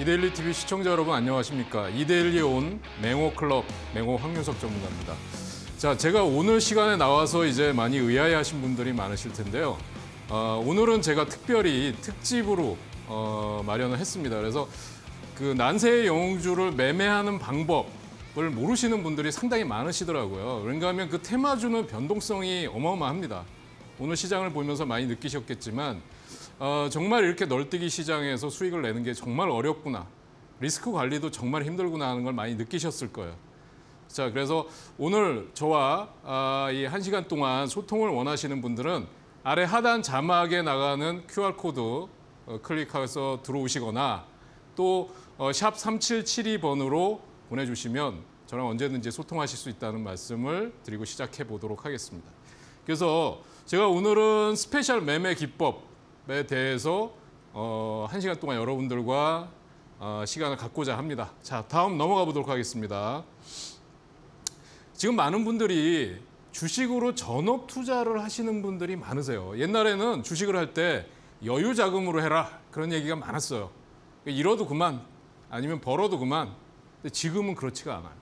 이데일리 TV 시청자 여러분 안녕하십니까. 이데일리온 맹호클럽, 맹호 황윤석 전문가입니다. 자, 제가 오늘 시간에 나와서 이제 많이 의아해하신 분들이 많으실 텐데요. 어, 오늘은 제가 특별히 특집으로 어, 마련을 했습니다. 그래서 그 난세의 영웅주를 매매하는 방법을 모르시는 분들이 상당히 많으시더라고요. 그런가 그러니까 하면 그 테마주는 변동성이 어마어마합니다. 오늘 시장을 보면서 많이 느끼셨겠지만 어, 정말 이렇게 널뛰기 시장에서 수익을 내는 게 정말 어렵구나. 리스크 관리도 정말 힘들구나 하는 걸 많이 느끼셨을 거예요. 자, 그래서 오늘 저와 아, 이 1시간 동안 소통을 원하시는 분들은 아래 하단 자막에 나가는 QR코드 어, 클릭해서 들어오시거나 또 어, 샵 3772번으로 보내주시면 저랑 언제든지 소통하실 수 있다는 말씀을 드리고 시작해 보도록 하겠습니다. 그래서 제가 오늘은 스페셜 매매 기법 산업에 대해서 어, 한 시간 동안 여러분들과 어, 시간을 갖고자 합니다. 자, 다음 넘어가 보도록 하겠습니다. 지금 많은 분들이 주식으로 전업 투자를 하시는 분들이 많으세요. 옛날에는 주식을 할 때 여유 자금으로 해라 그런 얘기가 많았어요. 잃어도 그만, 아니면 벌어도 그만. 근데 지금은 그렇지가 않아요.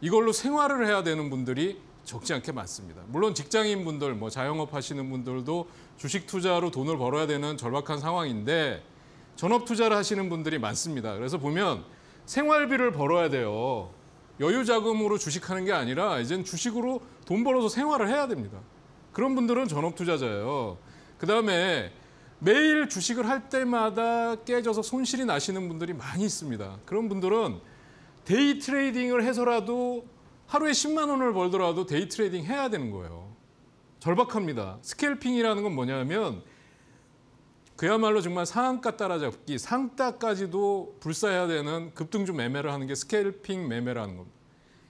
이걸로 생활을 해야 되는 분들이 적지 않게 많습니다. 물론 직장인 분들, 뭐 자영업 하시는 분들도 주식 투자로 돈을 벌어야 되는 절박한 상황인데 전업 투자를 하시는 분들이 많습니다. 그래서 보면 생활비를 벌어야 돼요. 여유 자금으로 주식하는 게 아니라 이젠 주식으로 돈 벌어서 생활을 해야 됩니다. 그런 분들은 전업 투자자예요. 그다음에 매일 주식을 할 때마다 깨져서 손실이 나시는 분들이 많이 있습니다. 그런 분들은 데이 트레이딩을 해서라도 하루에 10만 원을 벌더라도 데이 트레이딩 해야 되는 거예요. 절박합니다. 스캘핑이라는 건 뭐냐면 그야말로 정말 상한가 따라잡기, 상따까지도 불사해야 되는 급등주 매매를 하는 게 스캘핑 매매라는 겁니다.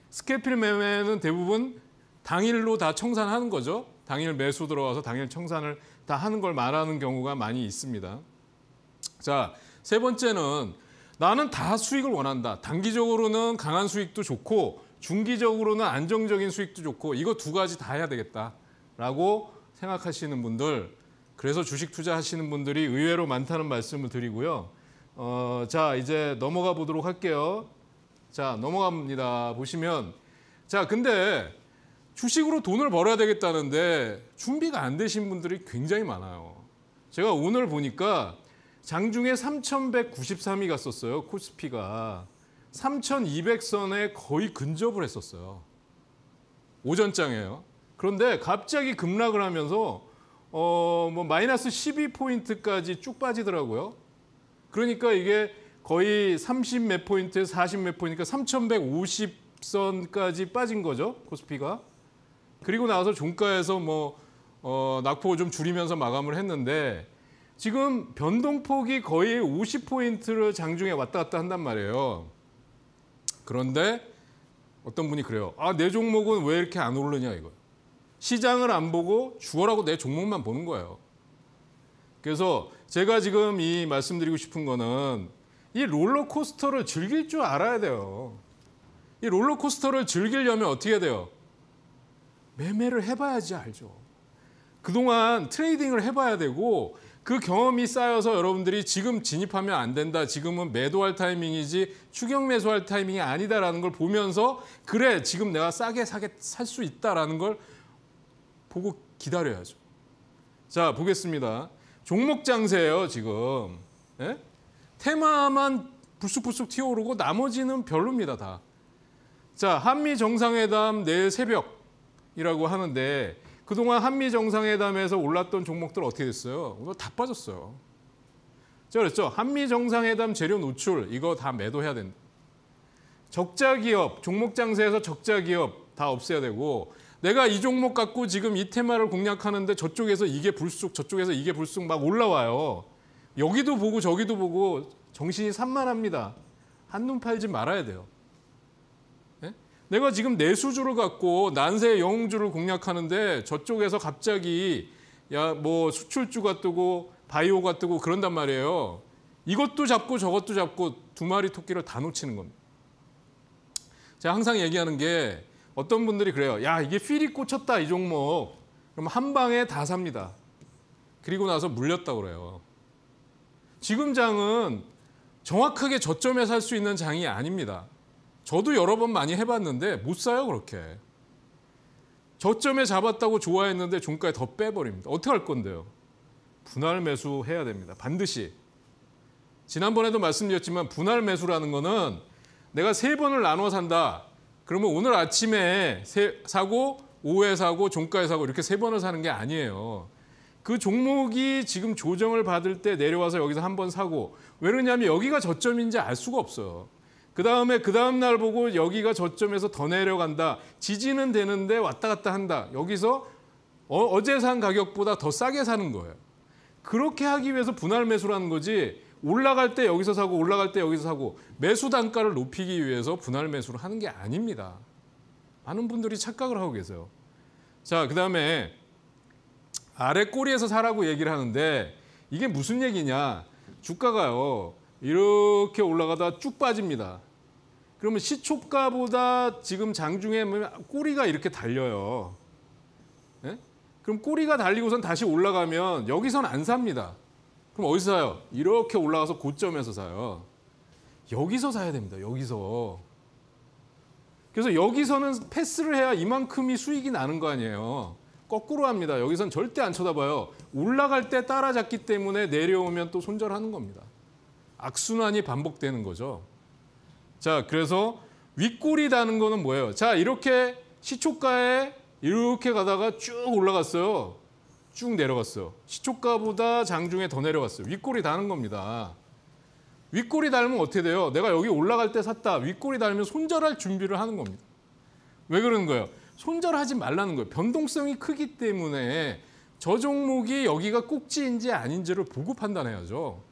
스캘핑 매매는 대부분 당일로 다 청산하는 거죠. 당일 매수 들어와서 당일 청산을 다 하는 걸 말하는 경우가 많이 있습니다. 자, 세 번째는 나는 다 수익을 원한다. 단기적으로는 강한 수익도 좋고 중기적으로는 안정적인 수익도 좋고 이거 두 가지 다 해야 되겠다. 라고 생각하시는 분들, 그래서 주식 투자하시는 분들이 의외로 많다는 말씀을 드리고요. 어, 자, 이제 넘어가 보도록 할게요. 자, 넘어갑니다. 보시면. 자, 근데 주식으로 돈을 벌어야 되겠다는데 준비가 안 되신 분들이 굉장히 많아요. 제가 오늘 보니까 장중에 3,193이 갔었어요. 코스피가. 3,200선에 거의 근접을 했었어요. 오전장에요. 그런데 갑자기 급락을 하면서 어, 뭐 마이너스 12포인트까지 쭉 빠지더라고요. 그러니까 이게 거의 30몇 포인트, 40몇 포인트, 3,150선까지 그러니까 빠진 거죠, 코스피가. 그리고 나서 종가에서 뭐 어, 낙폭을 좀 줄이면서 마감을 했는데 지금 변동폭이 거의 50포인트를 장중에 왔다 갔다 한단 말이에요. 그런데 어떤 분이 그래요. 아, 내 종목은 왜 이렇게 안 오르냐 이거. 시장을 안 보고 주어라고 내 종목만 보는 거예요. 그래서 제가 지금 이 말씀드리고 싶은 거는 이 롤러코스터를 즐길 줄 알아야 돼요. 이 롤러코스터를 즐기려면 어떻게 해야 돼요? 매매를 해봐야지 알죠. 그동안 트레이딩을 해봐야 되고 그 경험이 쌓여서 여러분들이 지금 진입하면 안 된다. 지금은 매도할 타이밍이지 추경 매수할 타이밍이 아니다라는 걸 보면서 그래 지금 내가 싸게살 수 있다라는 걸 보고 기다려야죠. 자, 보겠습니다. 종목 장세예요, 지금. 예? 테마만 불쑥불쑥 튀어오르고 나머지는 별로입니다, 다. 자, 한미 정상회담 내일 새벽이라고 하는데 그동안 한미 정상회담에서 올랐던 종목들 어떻게 됐어요? 뭐 다 빠졌어요. 제 그랬죠. 한미 정상회담 재료 노출 이거 다 매도해야 된다. 적자 기업, 종목 장세에서 적자 기업 다 없애야 되고 내가 이 종목 갖고 지금 이 테마를 공략하는데 저쪽에서 이게 불쑥 저쪽에서 이게 불쑥 막 올라와요. 여기도 보고 저기도 보고 정신이 산만합니다. 한눈 팔지 말아야 돼요. 네? 내가 지금 내수주를 갖고 난세 영웅주를 공략하는데 저쪽에서 갑자기 야 뭐 수출주가 뜨고 바이오가 뜨고 그런단 말이에요. 이것도 잡고 저것도 잡고 두 마리 토끼를 다 놓치는 겁니다. 제가 항상 얘기하는 게 어떤 분들이 그래요. 야, 이게 필이 꽂혔다, 이 종목. 그럼 한 방에 다 삽니다. 그리고 나서 물렸다 그래요. 지금 장은 정확하게 저점에 살 수 있는 장이 아닙니다. 저도 여러 번 많이 해봤는데 못 사요, 그렇게. 저점에 잡았다고 좋아했는데 종가에 더 빼버립니다. 어떻게 할 건데요? 분할 매수해야 됩니다. 반드시. 지난번에도 말씀드렸지만 분할 매수라는 거는 내가 세 번을 나눠 산다. 그러면 오늘 아침에 세, 사고, 오후에 사고, 종가에 사고 이렇게 세 번을 사는 게 아니에요. 그 종목이 지금 조정을 받을 때 내려와서 여기서 한 번 사고 왜 그러냐면 여기가 저점인지 알 수가 없어요. 그 다음에 그 다음 날 보고 여기가 저점에서 더 내려간다. 지지는 되는데 왔다 갔다 한다. 여기서 어, 제산 가격보다 더 싸게 사는 거예요. 그렇게 하기 위해서 분할 매수라는 거지 올라갈 때 여기서 사고 올라갈 때 여기서 사고 매수 단가를 높이기 위해서 분할 매수를 하는 게 아닙니다. 많은 분들이 착각을 하고 계세요. 자, 그다음에 아래 꼬리에서 사라고 얘기를 하는데 이게 무슨 얘기냐? 주가가요. 이렇게 올라가다 쭉 빠집니다. 그러면 시초가보다 지금 장중에 꼬리가 이렇게 달려요. 네? 그럼 꼬리가 달리고선 다시 올라가면 여기선 안 삽니다. 그럼 어디서 사요? 이렇게 올라가서 고점에서 사요. 여기서 사야 됩니다. 여기서. 그래서 여기서는 패스를 해야 이만큼이 수익이 나는 거 아니에요. 거꾸로 합니다. 여기선 절대 안 쳐다봐요. 올라갈 때 따라잡기 때문에 내려오면 또 손절하는 겁니다. 악순환이 반복되는 거죠. 자, 그래서 윗골이다는 거는 뭐예요? 자, 이렇게 시초가에 이렇게 가다가 쭉 올라갔어요. 쭉 내려갔어요. 시초가보다 장중에 더 내려갔어요. 윗골이 다는 겁니다. 윗골이 닮으면 어떻게 돼요? 내가 여기 올라갈 때 샀다. 윗골이 닮으면 손절할 준비를 하는 겁니다. 왜 그러는 거예요? 손절하지 말라는 거예요. 변동성이 크기 때문에 저 종목이 여기가 꼭지인지 아닌지를 보고 판단해야죠.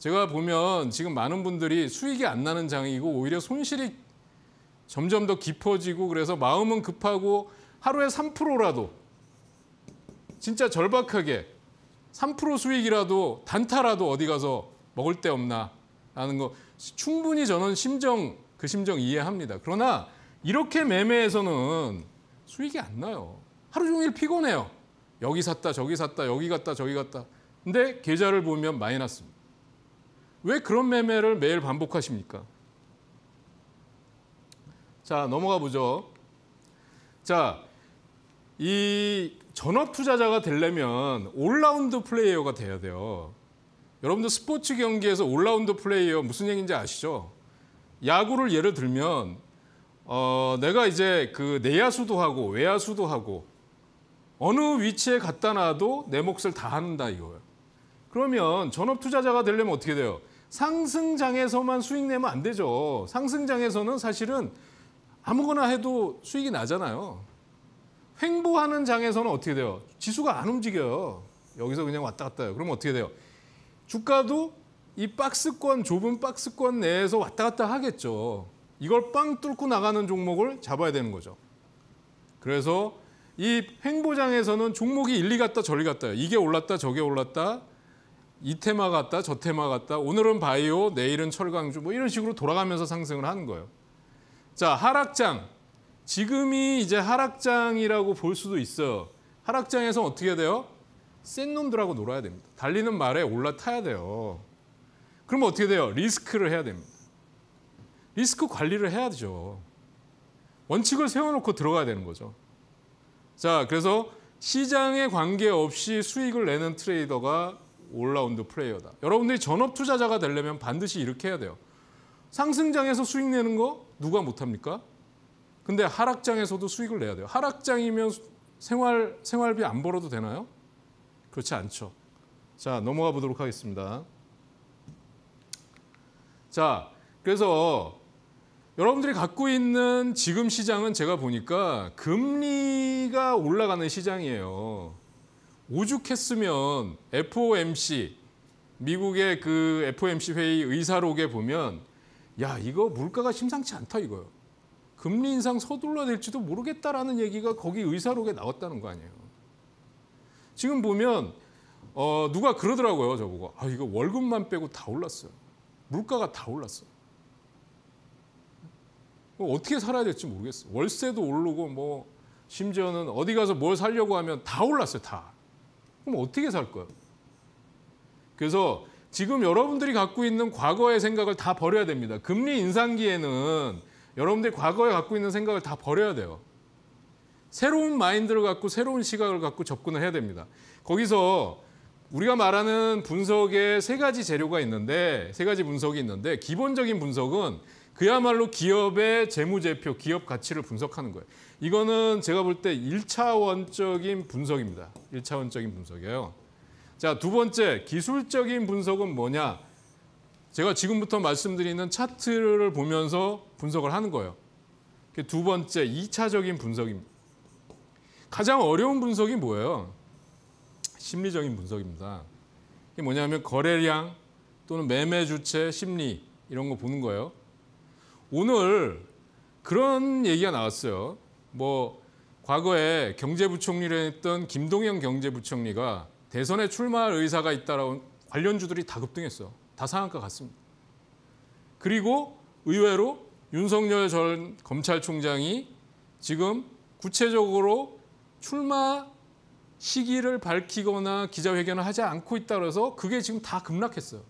제가 보면 지금 많은 분들이 수익이 안 나는 장이고 오히려 손실이 점점 더 깊어지고 그래서 마음은 급하고 하루에 3%라도 진짜 절박하게 3% 수익이라도 단타라도 어디 가서 먹을 데 없나 라는 거 충분히 저는 심정 그 심정 이해합니다. 그러나 이렇게 매매해서는 수익이 안 나요. 하루 종일 피곤해요. 여기 샀다 저기 샀다 여기 갔다 저기 갔다. 근데 계좌를 보면 마이너스입니다. 왜 그런 매매를 매일 반복하십니까? 자 넘어가 보죠. 자, 이 전업 투자자가 되려면 올라운드 플레이어가 돼야 돼요. 여러분들 스포츠 경기에서 올라운드 플레이어 무슨 얘기인지 아시죠? 야구를 예를 들면 어, 내가 이제 그 내야수도 하고 외야수도 하고 어느 위치에 갖다 놔도 내 몫을 다 한다 이거예요. 그러면 전업 투자자가 되려면 어떻게 돼요? 상승장에서만 수익 내면 안 되죠. 상승장에서는 사실은 아무거나 해도 수익이 나잖아요. 횡보하는 장에서는 어떻게 돼요? 지수가 안 움직여요. 여기서 그냥 왔다 갔다 해요. 그러면 어떻게 돼요? 주가도 이 박스권, 좁은 박스권 내에서 왔다 갔다 하겠죠. 이걸 빵 뚫고 나가는 종목을 잡아야 되는 거죠. 그래서 이 횡보장에서는 종목이 일리 갔다 저리 갔다 요 이게 올랐다 저게 올랐다 이 테마 갔다 저 테마 갔다 오늘은 바이오 내일은 철강주 뭐 이런 식으로 돌아가면서 상승을 하는 거예요. 자 하락장 지금이 이제 하락장이라고 볼 수도 있어요. 하락장에서 어떻게 돼요? 센 놈들하고 놀아야 됩니다. 달리는 말에 올라타야 돼요. 그럼 어떻게 돼요? 리스크를 해야 됩니다. 리스크 관리를 해야 되죠. 원칙을 세워놓고 들어가야 되는 거죠. 자, 그래서 시장에 관계없이 수익을 내는 트레이더가 올라운드 플레이어다. 여러분들이 전업 투자자가 되려면 반드시 이렇게 해야 돼요. 상승장에서 수익 내는 거 누가 못합니까? 근데 하락장에서도 수익을 내야 돼요. 하락장이면 생활, 생활비 안 벌어도 되나요? 그렇지 않죠. 자, 넘어가 보도록 하겠습니다. 자, 그래서 여러분들이 갖고 있는 지금 시장은 제가 보니까 금리가 올라가는 시장이에요. 오죽했으면 FOMC, 미국의 그 FOMC 회의 의사록에 보면 야, 이거 물가가 심상치 않다 이거요. 금리 인상 서둘러야 될지도 모르겠다라는 얘기가 거기 의사록에 나왔다는 거 아니에요. 지금 보면 어, 누가 그러더라고요. 저보고. 아, 이거 월급만 빼고 다 올랐어요. 물가가 다올랐어 어떻게 살아야 될지 모르겠어요. 월세도 오르고 뭐 심지어는 어디 가서 뭘 살려고 하면 다 올랐어요. 다. 그럼 어떻게 살 거예요? 그래서 지금 여러분들이 갖고 있는 과거의 생각을 다 버려야 됩니다. 금리 인상기에는 여러분들이 과거에 갖고 있는 생각을 다 버려야 돼요. 새로운 마인드를 갖고 새로운 시각을 갖고 접근을 해야 됩니다. 거기서 우리가 말하는 분석에 세 가지 재료가 있는데 세 가지 분석이 있는데 기본적인 분석은 그야말로 기업의 재무제표, 기업 가치를 분석하는 거예요. 이거는 제가 볼 때 1차원적인 분석입니다. 1차원적인 분석이에요. 자, 두 번째 기술적인 분석은 뭐냐? 제가 지금부터 말씀드리는 차트를 보면서 분석을 하는 거예요. 두 번째, 2차적인 분석입니다. 가장 어려운 분석이 뭐예요? 심리적인 분석입니다. 이게 뭐냐면 거래량 또는 매매 주체, 심리 이런 거 보는 거예요. 오늘 그런 얘기가 나왔어요. 뭐 과거에 경제부총리를 했던 김동연 경제부총리가 대선에 출마할 의사가 있다라고 관련주들이 다 급등했어. 다상한과 같습니다. 그리고 의외로 윤석열 전 검찰총장이 지금 구체적으로 출마 시기를 밝히거나 기자회견을 하지 않고 있다 그래서 그게 지금 다 급락했어요.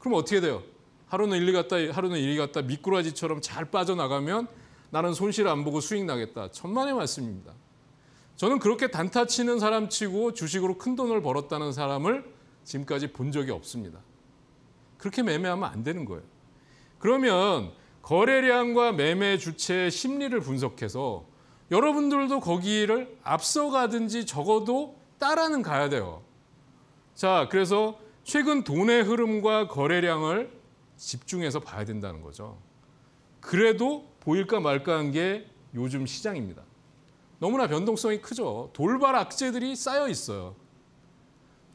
그럼 어떻게 돼요? 하루는 일리 갔다 하루는 일리 갔다 미꾸라지처럼 잘 빠져나가면 나는 손실 안 보고 수익 나겠다. 천만의 말씀입니다. 저는 그렇게 단타 치는 사람 치고 주식으로 큰 돈을 벌었다는 사람을 지금까지 본 적이 없습니다. 그렇게 매매하면 안 되는 거예요. 그러면 거래량과 매매 주체의 심리를 분석해서 여러분들도 거기를 앞서가든지 적어도 따라는 가야 돼요. 자, 그래서 최근 돈의 흐름과 거래량을 집중해서 봐야 된다는 거죠. 그래도 보일까 말까한 게 요즘 시장입니다. 너무나 변동성이 크죠. 돌발 악재들이 쌓여 있어요.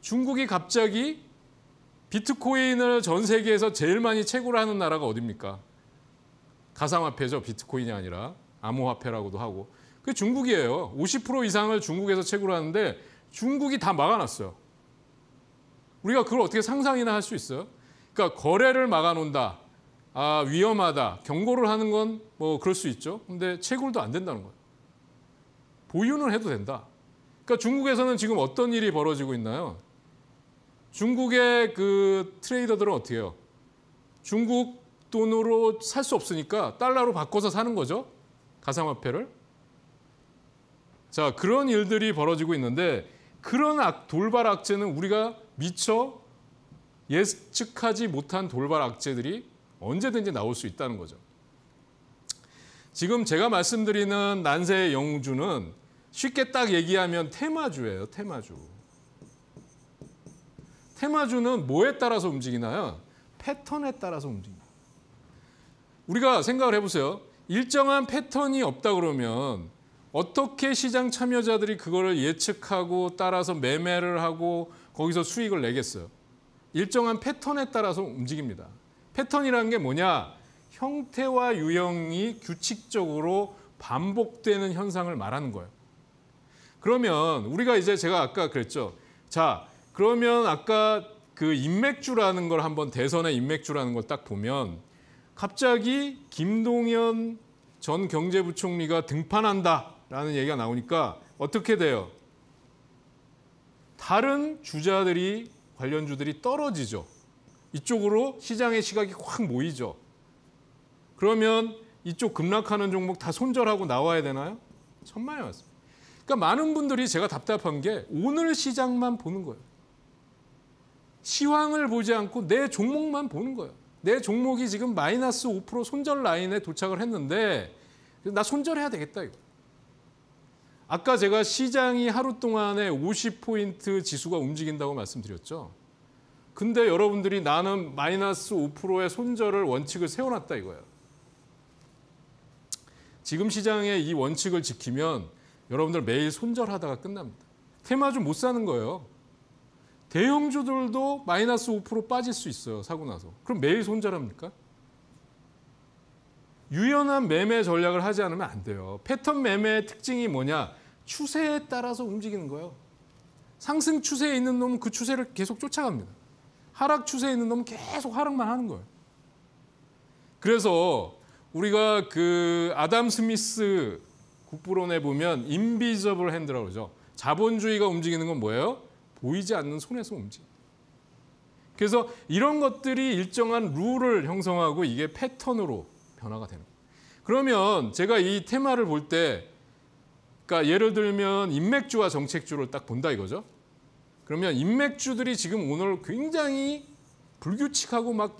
중국이 갑자기 비트코인을 전 세계에서 제일 많이 채굴 하는 나라가 어딥니까? 가상화폐죠. 비트코인이 아니라 암호화폐라고도 하고. 그게 중국이에요. 50% 이상을 중국에서 채굴하는데 중국이 다 막아놨어요. 우리가 그걸 어떻게 상상이나 할 수 있어요? 그러니까 거래를 막아놓는다. 아, 위험하다. 경고를 하는 건 뭐 그럴 수 있죠. 근데 채굴도 안 된다는 거예요. 보유는 해도 된다. 그러니까 중국에서는 지금 어떤 일이 벌어지고 있나요? 중국의 그 트레이더들은 어떻게 해요? 중국 돈으로 살 수 없으니까 달러로 바꿔서 사는 거죠. 가상화폐를. 자, 그런 일들이 벌어지고 있는데 그런 악, 돌발 악재는 우리가 미처 예측하지 못한 돌발 악재들이 언제든지 나올 수 있다는 거죠. 지금 제가 말씀드리는 난세의 영주는 쉽게 딱 얘기하면 테마주예요, 테마주. 테마주는 뭐에 따라서 움직이나요? 패턴에 따라서 움직입니다. 우리가 생각을 해보세요. 일정한 패턴이 없다 그러면 어떻게 시장 참여자들이 그거를 예측하고 따라서 매매를 하고 거기서 수익을 내겠어요. 일정한 패턴에 따라서 움직입니다. 패턴이라는 게 뭐냐? 형태와 유형이 규칙적으로 반복되는 현상을 말하는 거예요. 그러면 우리가 이제 제가 아까 그랬죠. 자, 그러면 아까 그 인맥주라는 걸 한번 대선의 인맥주라는 걸 딱 보면 갑자기 김동연 전 경제부총리가 등판한다라는 얘기가 나오니까 어떻게 돼요? 다른 주자들이 관련주들이 떨어지죠. 이쪽으로 시장의 시각이 확 모이죠. 그러면 이쪽 급락하는 종목 다 손절하고 나와야 되나요? 천만에 왔습니다. 그러니까 많은 분들이 제가 답답한 게 오늘 시장만 보는 거예요. 시황을 보지 않고 내 종목만 보는 거예요. 내 종목이 지금 마이너스 5% 손절 라인에 도착을 했는데 나 손절해야 되겠다 이거. 아까 제가 시장이 하루 동안에 50포인트 지수가 움직인다고 말씀드렸죠. 근데 여러분들이 나는 마이너스 5%의 손절을 원칙을 세워놨다 이거예요. 지금 시장의 이 원칙을 지키면 여러분들 매일 손절하다가 끝납니다. 테마 좀 못 사는 거예요. 대형주들도 마이너스 5% 빠질 수 있어요. 사고 나서. 그럼 매일 손절합니까? 유연한 매매 전략을 하지 않으면 안 돼요. 패턴 매매의 특징이 뭐냐? 추세에 따라서 움직이는 거예요. 상승 추세에 있는 놈은 그 추세를 계속 쫓아갑니다. 하락 추세에 있는 놈은 계속 하락만 하는 거예요. 그래서 우리가 그 아담 스미스 국부론에 보면 인비저블 핸드라고 그러죠. 자본주의가 움직이는 건 뭐예요? 보이지 않는 손에서 움직입니다. 그래서 이런 것들이 일정한 룰을 형성하고 이게 패턴으로 변화가 되는 거예요. 그러면 제가 이 테마를 볼 때, 그러니까 예를 들면 인맥주와 정책주를 딱 본다 이거죠. 그러면 인맥주들이 지금 오늘 굉장히 불규칙하고 막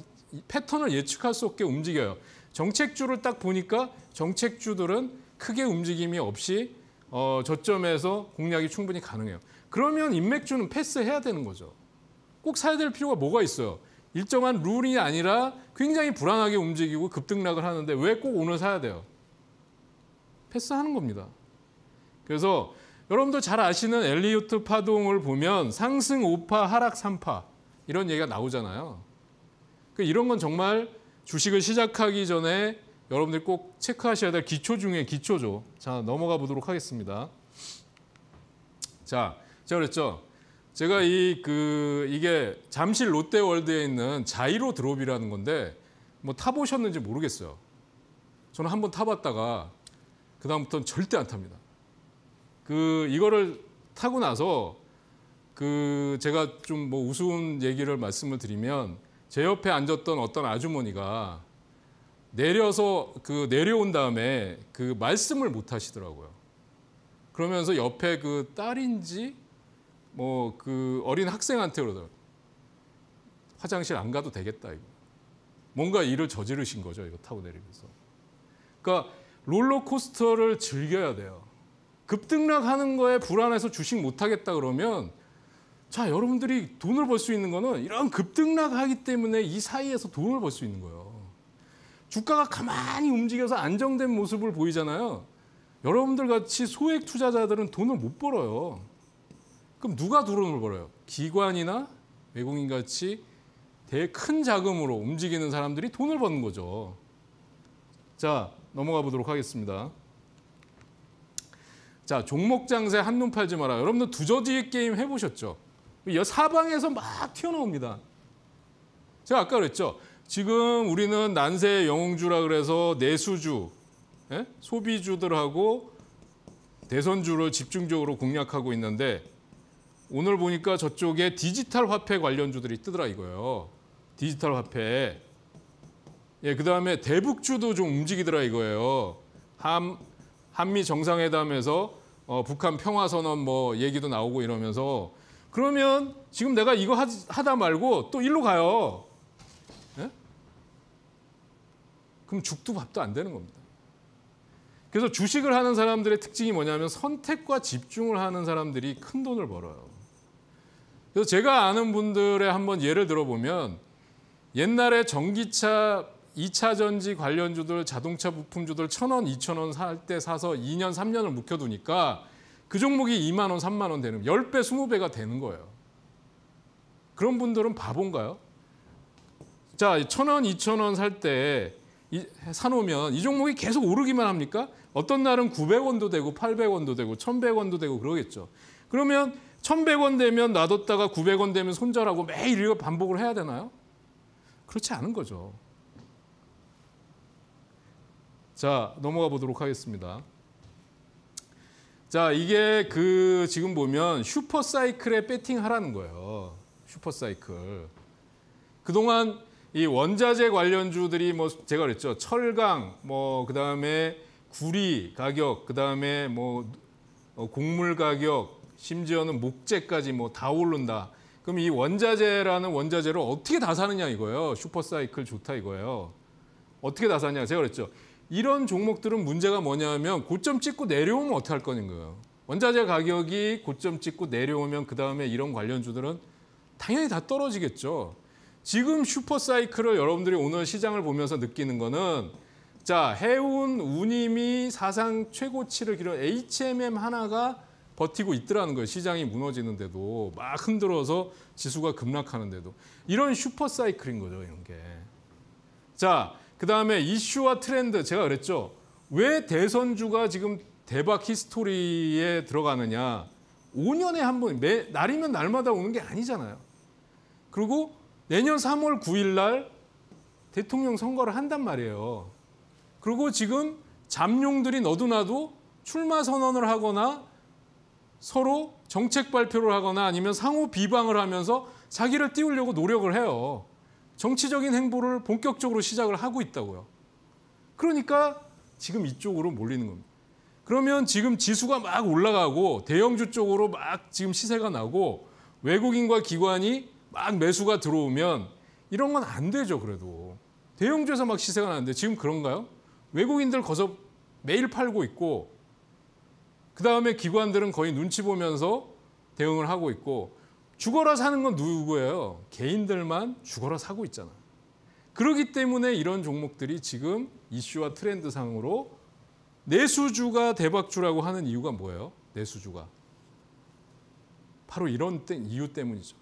패턴을 예측할 수 없게 움직여요. 정책주를 딱 보니까 정책주들은 크게 움직임이 없이 어, 저점에서 공략이 충분히 가능해요. 그러면 인맥주는 패스해야 되는 거죠. 꼭 사야 될 필요가 뭐가 있어요. 일정한 룰이 아니라 굉장히 불안하게 움직이고 급등락을 하는데 왜 꼭 오늘 사야 돼요? 패스하는 겁니다. 그래서 여러분도 잘 아시는 엘리오트 파동을 보면 상승 5파, 하락 3파 이런 얘기가 나오잖아요. 그 이런 건 정말 주식을 시작하기 전에 여러분들꼭 체크하셔야 될 기초 중에 기초죠. 자, 넘어가 보도록 하겠습니다. 자, 제가 그랬죠. 제가 이 그 이게 잠실 롯데월드에 있는 자이로 드롭이라는 건데 뭐 타보셨는지 모르겠어요. 저는 한 번 타봤다가 그 다음부터는 절대 안 탑니다. 그 이거를 타고 나서 그 제가 좀 뭐 우스운 얘기를 말씀을 드리면 제 옆에 앉았던 어떤 아주머니가 내려서 그 내려온 다음에 그 말씀을 못 하시더라고요. 그러면서 옆에 그 딸인지 뭐그 어린 학생한테 그러더라고요. 화장실 안 가도 되겠다. 이거. 뭔가 일을 저지르신 거죠. 이거 타고 내리면서. 그러니까 롤러코스터를 즐겨야 돼요. 급등락하는 거에 불안해서 주식 못 하겠다 그러면 자, 여러분들이 돈을 벌 수 있는 거는 이런 급등락하기 때문에 이 사이에서 돈을 벌 수 있는 거예요. 주가가 가만히 움직여서 안정된 모습을 보이잖아요. 여러분들 같이 소액 투자자들은 돈을 못 벌어요. 그럼 누가 돈을 벌어요? 기관이나 외국인 같이 대큰 자금으로 움직이는 사람들이 돈을 버는 거죠. 자, 넘어가 보도록 하겠습니다. 자, 종목 장세 한눈 팔지 마라. 여러분들 두저지 게임 해보셨죠? 사방에서 막 튀어나옵니다. 제가 아까 그랬죠? 지금 우리는 난세 영웅주라 그래서 내수주, 예? 소비주들하고 대선주를 집중적으로 공략하고 있는데 오늘 보니까 저쪽에 디지털 화폐 관련주들이 뜨더라 이거예요. 디지털 화폐. 예, 그다음에 대북주도 좀 움직이더라 이거예요. 한 한미 정상회담에서 어, 북한 평화선언 뭐 얘기도 나오고 이러면서 그러면 지금 내가 이거 하, 하다 말고 또 일로 가요. 예? 그럼 죽도 밥도 안 되는 겁니다. 그래서 주식을 하는 사람들의 특징이 뭐냐면 선택과 집중을 하는 사람들이 큰 돈을 벌어요. 그래서 제가 아는 분들의 한번 예를 들어보면 옛날에 전기차 2차 전지 관련주들, 자동차 부품주들 1,000원, 2,000원 살 때 사서 2년, 3년을 묵혀두니까 그 종목이 2만 원, 3만 원 되는 10배, 20배가 되는 거예요. 그런 분들은 바본가요? 자, 1,000원, 2,000원 살 때 사놓으면 이 종목이 계속 오르기만 합니까? 어떤 날은 900원도 되고 800원도 되고 1,100원도 되고 그러겠죠. 그러면 1100원 되면 놔뒀다가 900원 되면 손절하고 매일 이거 반복을 해야 되나요? 그렇지 않은 거죠. 자, 넘어가 보도록 하겠습니다. 자, 이게 그 지금 보면 슈퍼 사이클에 배팅하라는 거예요. 슈퍼 사이클. 그동안 이 원자재 관련주들이 뭐 제가 그랬죠. 철강, 뭐 그다음에 구리 가격, 그다음에 뭐 어, 곡물 가격, 심지어는 목재까지 뭐다 오른다. 그럼 이 원자재라는 원자재를 어떻게 다 사느냐 이거예요. 슈퍼사이클 좋다 이거예요. 어떻게 다 사냐 제가 그랬죠. 이런 종목들은 문제가 뭐냐면 고점 찍고 내려오면 어떻게 할 거는 거예요. 원자재 가격이 고점 찍고 내려오면 그다음에 이런 관련주들은 당연히 다 떨어지겠죠. 지금 슈퍼사이클을 여러분들이 오늘 시장을 보면서 느끼는 거는 자 해운, 운임이 사상 최고치를 기록 HMM 하나가 버티고 있더라는 거예요. 시장이 무너지는데도 막 흔들어서 지수가 급락하는데도 이런 슈퍼 사이클인 거죠, 이런 게. 자, 그다음에 이슈와 트렌드 제가 그랬죠. 왜 대선주가 지금 대박 히스토리에 들어가느냐. 5년에 한 번, 매, 날이면 날마다 오는 게 아니잖아요. 그리고 내년 3월 9일 날 대통령 선거를 한단 말이에요. 그리고 지금 잠룡들이 너도나도 출마 선언을 하거나 서로 정책 발표를 하거나 아니면 상호 비방을 하면서 자기를 띄우려고 노력을 해요. 정치적인 행보를 본격적으로 시작을 하고 있다고요. 그러니까 지금 이쪽으로 몰리는 겁니다. 그러면 지금 지수가 막 올라가고 대형주 쪽으로 막 지금 시세가 나고 외국인과 기관이 막 매수가 들어오면 이런 건 안 되죠, 그래도. 대형주에서 막 시세가 나는데 지금 그런가요? 외국인들 거서 매일 팔고 있고 그다음에 기관들은 거의 눈치 보면서 대응을 하고 있고 죽어라 사는 건 누구예요? 개인들만 죽어라 사고 있잖아. 그러기 때문에 이런 종목들이 지금 이슈와 트렌드상으로 내수주가 대박주라고 하는 이유가 뭐예요? 내수주가. 바로 이런 이유 때문이죠.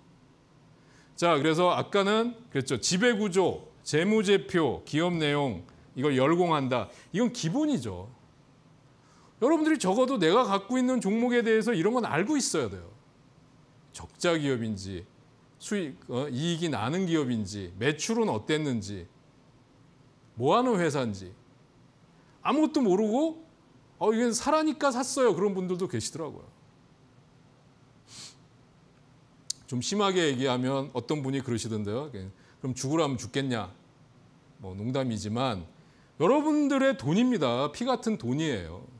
자, 그래서 아까는 그랬죠. 지배구조, 재무제표, 기업 내용, 이걸 열공한다. 이건 기본이죠. 여러분들이 적어도 내가 갖고 있는 종목에 대해서 이런 건 알고 있어야 돼요. 적자 기업인지 수익 어, 이익이 나는 기업인지 매출은 어땠는지 뭐하는 회사인지 아무것도 모르고 어 이건 사라니까 샀어요 그런 분들도 계시더라고요. 좀 심하게 얘기하면 어떤 분이 그러시던데요. 그럼 죽으라면 죽겠냐? 뭐 농담이지만 여러분들의 돈입니다. 피 같은 돈이에요.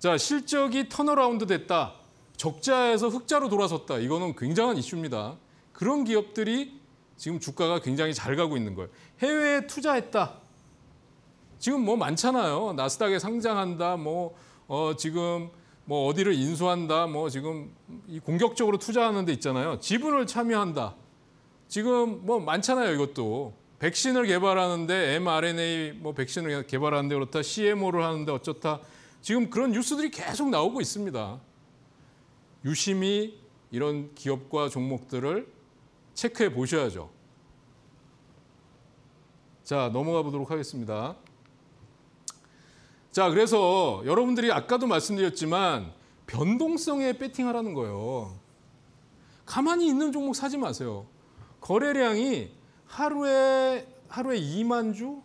자, 실적이 턴어라운드 됐다. 적자에서 흑자로 돌아섰다. 이거는 굉장한 이슈입니다. 그런 기업들이 지금 주가가 굉장히 잘 가고 있는 거예요. 해외에 투자했다. 지금 뭐 많잖아요. 나스닥에 상장한다. 뭐 어, 지금 뭐 어디를 인수한다. 뭐 지금 이 공격적으로 투자하는 데 있잖아요. 지분을 참여한다. 지금 뭐 많잖아요. 이것도 백신을 개발하는데 mRNA 뭐 백신을 개발하는데 그렇다. CMO를 하는데 어쩌다. 지금 그런 뉴스들이 계속 나오고 있습니다. 유심히 이런 기업과 종목들을 체크해 보셔야죠. 자, 넘어가 보도록 하겠습니다. 자, 그래서 여러분들이 아까도 말씀드렸지만 변동성에 배팅하라는 거예요. 가만히 있는 종목 사지 마세요. 거래량이 하루에 하루에 2만 주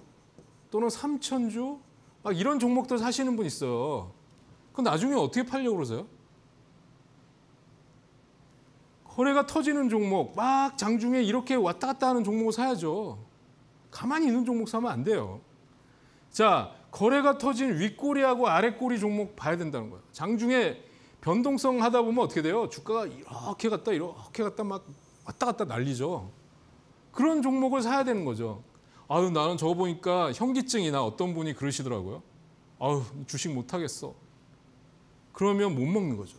또는 3천 주막 아, 이런 종목들 사시는 분 있어요. 그 나중에 어떻게 팔려고 그러세요? 거래가 터지는 종목, 막 장중에 이렇게 왔다 갔다 하는 종목을 사야죠. 가만히 있는 종목 사면 안 돼요. 자, 거래가 터진 윗꼬리하고 아랫꼬리 종목 봐야 된다는 거예요. 장중에 변동성 하다 보면 어떻게 돼요? 주가가 이렇게 갔다 이렇게 갔다 막 왔다 갔다 난리죠. 그런 종목을 사야 되는 거죠. 아유 나는 저거 보니까 현기증이나 어떤 분이 그러시더라고요. 아유 주식 못하겠어. 그러면 못 먹는 거죠.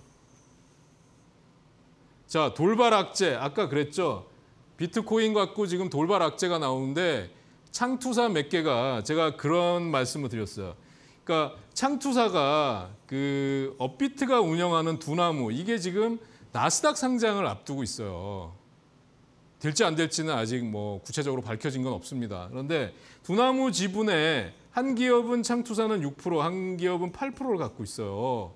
자 돌발 악재 아까 그랬죠. 비트코인 갖고 지금 돌발 악재가 나오는데 창투사 몇 개가 제가 그런 말씀을 드렸어요. 그러니까 창투사가 그 업비트가 운영하는 두나무 이게 지금 나스닥 상장을 앞두고 있어요. 될지 안 될지는 아직 뭐 구체적으로 밝혀진 건 없습니다. 그런데 두나무 지분에 한 기업은 창투사는 6%, 한 기업은 8%를 갖고 있어요.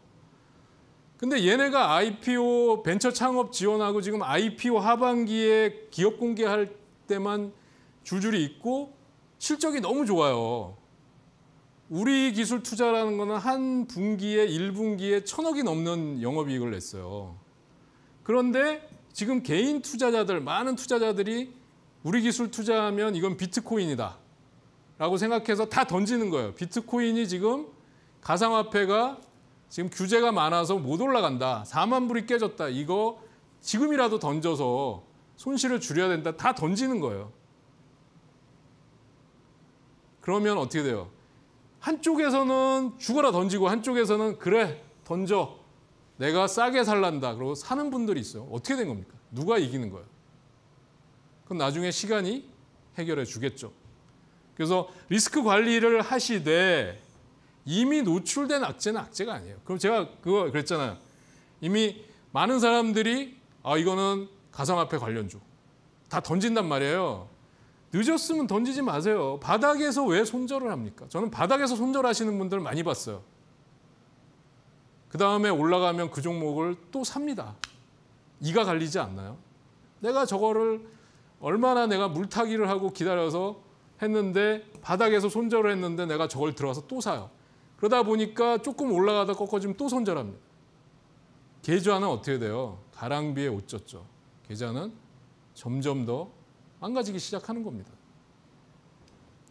근데 얘네가 IPO 벤처 창업 지원하고 지금 IPO 하반기에 기업 공개할 때만 줄줄이 있고 실적이 너무 좋아요. 우리 기술 투자라는 거는 한 분기에 1분기에 천억이 넘는 영업이익을 냈어요. 그런데 지금 개인 투자자들, 많은 투자자들이 우리 기술 투자하면 이건 비트코인이다. 라고 생각해서 다 던지는 거예요. 비트코인이 지금 가상화폐가 지금 규제가 많아서 못 올라간다. 4만 불이 깨졌다. 이거 지금이라도 던져서 손실을 줄여야 된다. 다 던지는 거예요. 그러면 어떻게 돼요? 한쪽에서는 죽어라 던지고 한쪽에서는 그래 던져 내가 싸게 살란다. 그러고 사는 분들이 있어요. 어떻게 된 겁니까? 누가 이기는 거예요? 그건 나중에 시간이 해결해 주겠죠. 그래서 리스크 관리를 하시되 이미 노출된 악재는 악재가 아니에요. 그럼 제가 그거 그랬잖아요. 이미 많은 사람들이 아 이거는 가상화폐 관련주 다 던진단 말이에요. 늦었으면 던지지 마세요. 바닥에서 왜 손절을 합니까? 저는 바닥에서 손절하시는 분들 많이 봤어요. 그 다음에 올라가면 그 종목을 또 삽니다. 이가 갈리지 않나요? 내가 저거를 얼마나 내가 물타기를 하고 기다려서 했는데 바닥에서 손절을 했는데 내가 저걸 들어와서 또 사요. 그러다 보니까 조금 올라가다 꺾어지면 또 손절합니다. 계좌는 어떻게 돼요? 가랑비에 옷 젖죠. 계좌는 점점 더 망가지기 시작하는 겁니다.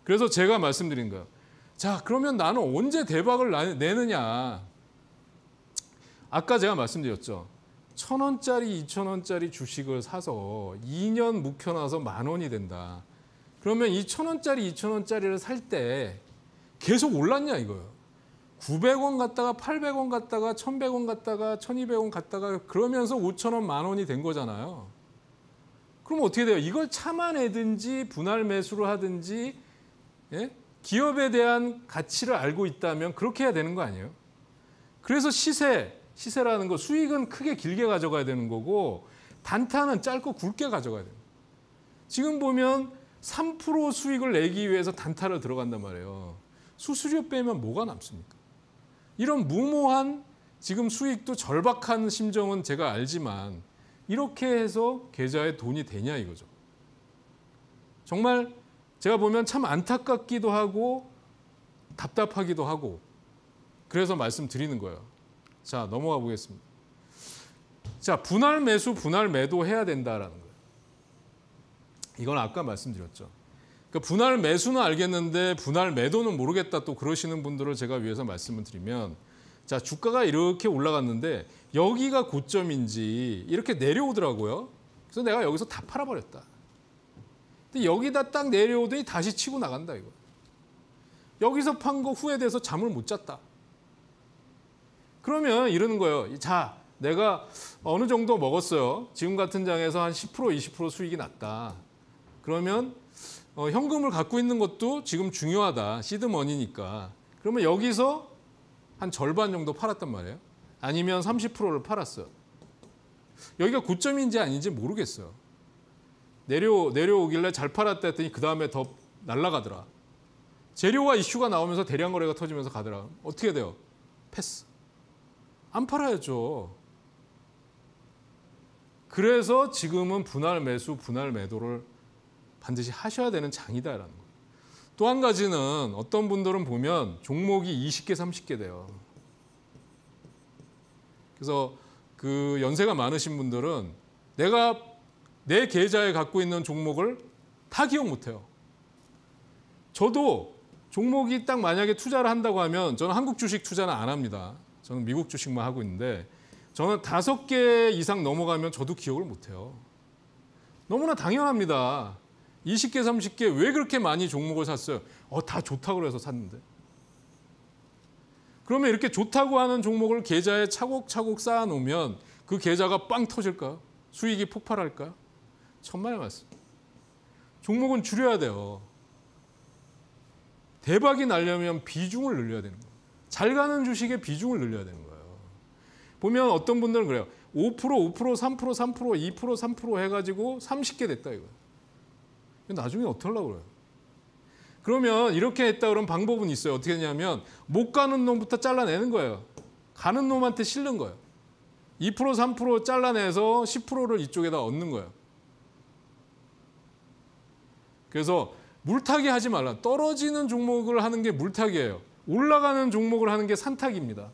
그래서 제가 말씀드린 거예요. 자, 그러면 나는 언제 대박을 내느냐. 아까 제가 말씀드렸죠. 천 원짜리, 이천 원짜리 주식을 사서 2년 묵혀놔서 만 원이 된다. 그러면 이 천 원짜리, 이천 원짜리를 살 때 계속 올랐냐 이거예요. 900원 갔다가 800원 갔다가 1100원 갔다가 1200원 갔다가 그러면서 5천원 만원이 된 거잖아요. 그럼 어떻게 돼요? 이걸 참아내든지 분할 매수를 하든지 예? 기업에 대한 가치를 알고 있다면 그렇게 해야 되는 거 아니에요? 그래서 시세, 시세라는 거 수익은 크게 길게 가져가야 되는 거고 단타는 짧고 굵게 가져가야 돼요. 지금 보면 3% 수익을 내기 위해서 단타를 들어간단 말이에요. 수수료 빼면 뭐가 남습니까? 이런 무모한 지금 수익도 절박한 심정은 제가 알지만 이렇게 해서 계좌에 돈이 되냐 이거죠. 정말 제가 보면 참 안타깝기도 하고 답답하기도 하고 그래서 말씀드리는 거예요. 자, 넘어가 보겠습니다. 자, 분할 매수, 분할 매도 해야 된다라는 거예요. 이건 아까 말씀드렸죠. 그 분할 매수는 알겠는데 분할 매도는 모르겠다 또 그러시는 분들을 제가 위해서 말씀을 드리면 자, 주가가 이렇게 올라갔는데 여기가 고점인지 이렇게 내려오더라고요. 그래서 내가 여기서 다 팔아버렸다. 근데 여기다 딱 내려오더니 다시 치고 나간다 이거. 여기서 판 거 후회돼서 잠을 못 잤다. 그러면 이러는 거예요. 자, 내가 어느 정도 먹었어요. 지금 같은 장에서 한 10% 20% 수익이 났다. 그러면 어, 현금을 갖고 있는 것도 지금 중요하다. 시드머니니까. 그러면 여기서 한 절반 정도 팔았단 말이에요. 아니면 30%를 팔았어요. 여기가 고점인지 아닌지 모르겠어요. 내려, 내려오길래 잘 팔았다 했더니 그 다음에 더 날아가더라. 재료와 이슈가 나오면서 대량 거래가 터지면서 가더라. 어떻게 돼요? 패스. 안 팔아야죠. 그래서 지금은 분할 매수, 분할 매도를 반드시 하셔야 되는 장이다라는 거예요. 또 한 가지는 어떤 분들은 보면 종목이 20개, 30개 돼요. 그래서 그 연세가 많으신 분들은 내가 내 계좌에 갖고 있는 종목을 다 기억 못해요. 저도 종목이 딱 만약에 투자를 한다고 하면 저는 한국 주식 투자는 안 합니다. 저는 미국 주식만 하고 있는데 저는 다섯 개 이상 넘어가면 저도 기억을 못해요. 너무나 당연합니다. 20개, 30개 왜 그렇게 많이 종목을 샀어요? 어, 다 좋다고 해서 샀는데. 그러면 이렇게 좋다고 하는 종목을 계좌에 차곡차곡 쌓아놓으면 그 계좌가 빵터질까 수익이 폭발할까요? 천만의 말씀. 종목은 줄여야 돼요. 대박이 나려면 비중을 늘려야 되는 거예요. 잘 가는 주식의 비중을 늘려야 되는 거예요. 보면 어떤 분들은 그래요. 5%, 5%, 3%, 3%, 2%, 3% 해가지고 30개 됐다 이거예요. 나중에 어떻게 하려고 그래요? 그러면 이렇게 했다 그러면 방법은 있어요. 어떻게 하냐면 못 가는 놈부터 잘라내는 거예요. 가는 놈한테 실는 거예요. 2% 3% 잘라내서 10%를 이쪽에다 얻는 거예요. 그래서 물타기 하지 말라. 떨어지는 종목을 하는 게 물타기예요. 올라가는 종목을 하는 게 산타기입니다.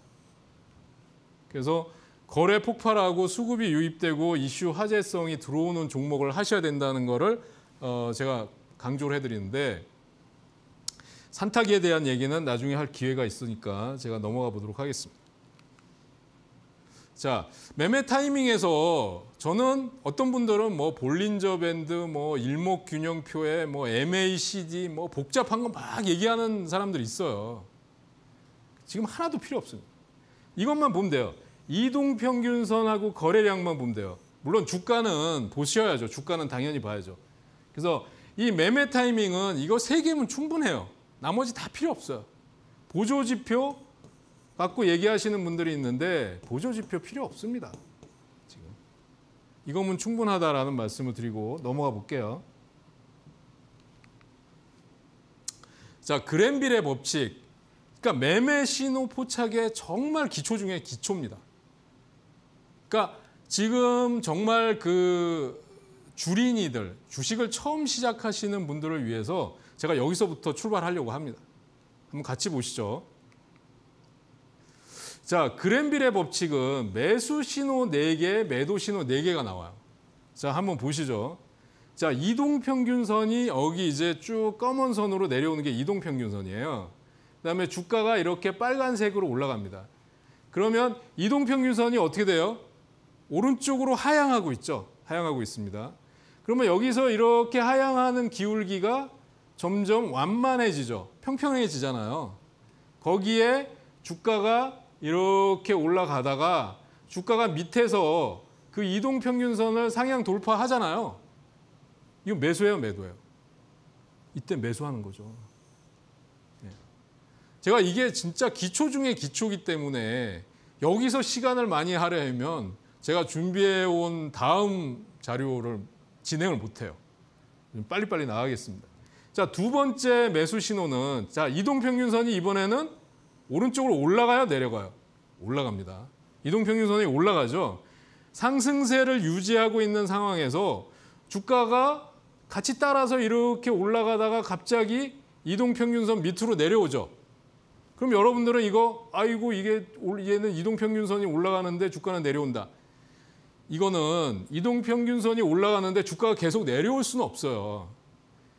그래서 거래 폭발하고 수급이 유입되고 이슈 화제성이 들어오는 종목을 하셔야 된다는 거를 어 제가 강조를 해드리는데 산타기에 대한 얘기는 나중에 할 기회가 있으니까 제가 넘어가 보도록 하겠습니다. 자, 매매 타이밍에서 저는 어떤 분들은 뭐 볼린저 밴드, 뭐 일목균형표에 뭐 MACD, 뭐 복잡한 거 막 얘기하는 사람들 있어요. 지금 하나도 필요 없습니다. 이것만 보면 돼요. 이동평균선하고 거래량만 보면 돼요. 물론 주가는 보셔야죠. 주가는 당연히 봐야죠. 그래서 이 매매 타이밍은 이거 세 개면 충분해요. 나머지 다 필요 없어요. 보조지표 갖고 얘기하시는 분들이 있는데 보조지표 필요 없습니다. 지금 이거면 충분하다라는 말씀을 드리고 넘어가 볼게요. 자 그랜빌의 법칙 그러니까 매매 신호 포착의 정말 기초 중에 기초입니다. 그러니까 지금 정말 그 주린이들, 주식을 처음 시작하시는 분들을 위해서 제가 여기서부터 출발하려고 합니다. 한번 같이 보시죠. 자, 그랜빌의 법칙은 매수 신호 4개, 매도 신호 4개가 나와요. 자, 한번 보시죠. 자, 이동평균선이 여기 이제 쭉 검은 선으로 내려오는 게 이동평균선이에요. 그다음에 주가가 이렇게 빨간색으로 올라갑니다. 그러면 이동평균선이 어떻게 돼요? 오른쪽으로 하향하고 있죠. 하향하고 있습니다. 그러면 여기서 이렇게 하향하는 기울기가 점점 완만해지죠. 평평해지잖아요. 거기에 주가가 이렇게 올라가다가 주가가 밑에서 그 이동 평균선을 상향 돌파하잖아요. 이거 매수예요, 매도예요? 이때 매수하는 거죠. 제가 이게 진짜 기초 중에 기초기 때문에 여기서 시간을 많이 하려면 제가 준비해온 다음 자료를 진행을 못해요. 빨리빨리 나가겠습니다. 자, 두 번째 매수 신호는 자, 이동평균선이 이번에는 오른쪽으로 올라가요, 내려가요? 올라갑니다. 이동평균선이 올라가죠. 상승세를 유지하고 있는 상황에서 주가가 같이 따라서 이렇게 올라가다가 갑자기 이동평균선 밑으로 내려오죠. 그럼 여러분들은 이거 아이고 이게 얘는 이동평균선이 올라가는데 주가는 내려온다. 이거는 이동평균선이 올라가는데 주가가 계속 내려올 수는 없어요.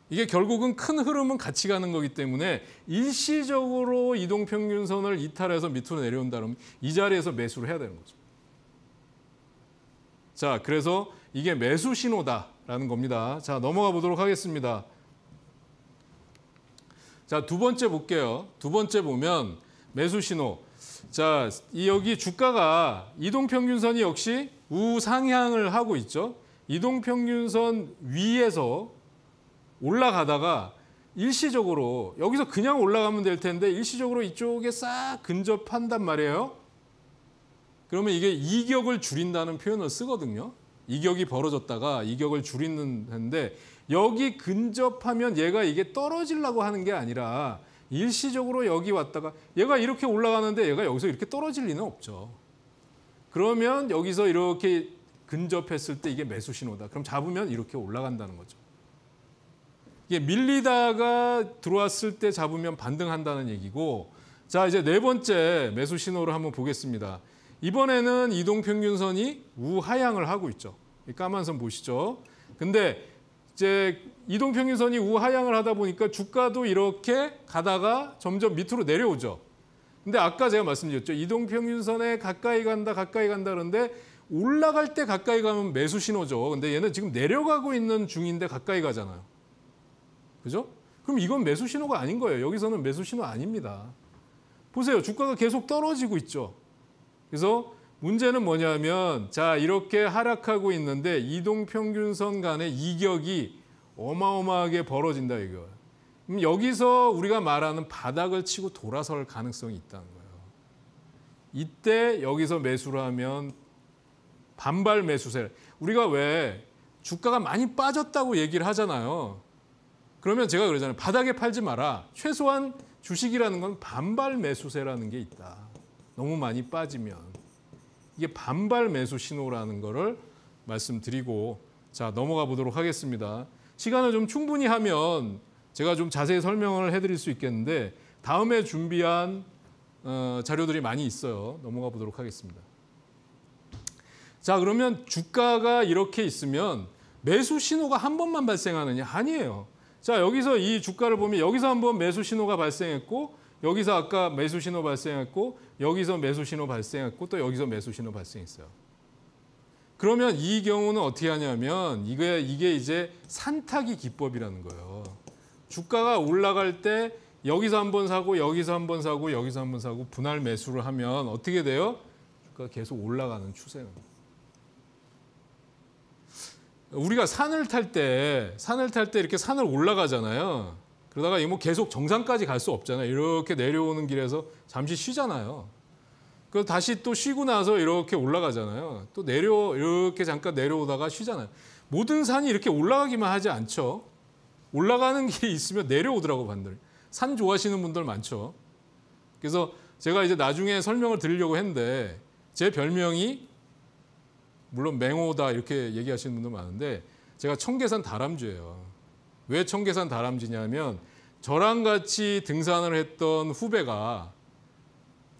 이게 결국은 큰 흐름은 같이 가는 거기 때문에 일시적으로 이동평균선을 이탈해서 밑으로 내려온다면 이 자리에서 매수를 해야 되는 거죠. 자, 그래서 이게 매수 신호다라는 겁니다. 자, 넘어가 보도록 하겠습니다. 자, 두 번째 볼게요. 두 번째 보면 매수 신호. 자, 이 여기 주가가 이동평균선이 역시 우상향을 하고 있죠. 이동평균선 위에서 올라가다가 일시적으로 여기서 그냥 올라가면 될 텐데 일시적으로 이쪽에 싹 근접한단 말이에요. 그러면 이게 이격을 줄인다는 표현을 쓰거든요. 이격이 벌어졌다가 이격을 줄이는 데 여기 근접하면 얘가 이게 떨어질라고 하는 게 아니라 일시적으로 여기 왔다가 얘가 이렇게 올라가는데 얘가 여기서 이렇게 떨어질 리는 없죠. 그러면 여기서 이렇게 근접했을 때 이게 매수 신호다. 그럼 잡으면 이렇게 올라간다는 거죠. 이게 밀리다가 들어왔을 때 잡으면 반등한다는 얘기고 자 이제 네 번째 매수 신호를 한번 보겠습니다. 이번에는 이동평균선이 우하향을 하고 있죠. 이 까만 선 보시죠. 근데 이제 이동평균선이 우하향을 하다 보니까 주가도 이렇게 가다가 점점 밑으로 내려오죠. 근데 아까 제가 말씀드렸죠. 이동평균선에 가까이 간다, 가까이 간다 그런데 올라갈 때 가까이 가면 매수 신호죠. 근데 얘는 지금 내려가고 있는 중인데 가까이 가잖아요. 그죠? 그럼 이건 매수 신호가 아닌 거예요. 여기서는 매수 신호 아닙니다. 보세요. 주가가 계속 떨어지고 있죠. 그래서 문제는 뭐냐면 자 이렇게 하락하고 있는데 이동 평균선 간의 이격이 어마어마하게 벌어진다 이거. 그럼 여기서 우리가 말하는 바닥을 치고 돌아설 가능성이 있다는 거예요. 이때 여기서 매수를 하면 반발 매수세. 우리가 왜 주가가 많이 빠졌다고 얘기를 하잖아요. 그러면 제가 그러잖아요. 바닥에 팔지 마라. 최소한 주식이라는 건 반발 매수세라는 게 있다. 너무 많이 빠지면 이게 반발 매수 신호라는 거를 말씀드리고 자 넘어가 보도록 하겠습니다. 시간을 좀 충분히 하면 제가 좀 자세히 설명을 해드릴 수 있겠는데 다음에 준비한 어, 자료들이 많이 있어요. 넘어가 보도록 하겠습니다. 자 그러면 주가가 이렇게 있으면 매수 신호가 한 번만 발생하느냐? 아니에요. 자 여기서 이 주가를 보면 여기서 한번 매수 신호가 발생했고 여기서 아까 매수 신호 발생했고 여기서 매수 신호 발생했고 또 여기서 매수 신호 발생했어요. 그러면 이 경우는 어떻게 하냐면 이게 이게 이제 산타기 기법이라는 거예요. 주가가 올라갈 때 여기서 한 번 사고 여기서 한 번 사고 여기서 한 번 사고 분할 매수를 하면 어떻게 돼요? 주가 계속 올라가는 추세는. 우리가 산을 탈 때 산을 탈 때 이렇게 산을 올라가잖아요. 그러다가 이뭐 계속 정상까지 갈 수 없잖아요. 이렇게 내려오는 길에서 잠시 쉬잖아요. 그 다시 또 쉬고 나서 이렇게 올라가잖아요. 또 내려 이렇게 잠깐 내려오다가 쉬잖아요. 모든 산이 이렇게 올라가기만 하지 않죠. 올라가는 길이 있으면 내려오더라고 반들. 산 좋아하시는 분들 많죠. 그래서 제가 이제 나중에 설명을 드리려고 했는데 제 별명이 물론 맹호다 이렇게 얘기하시는 분들 많은데 제가 청계산 다람쥐예요. 왜 청계산 다람쥐냐면 저랑 같이 등산을 했던 후배가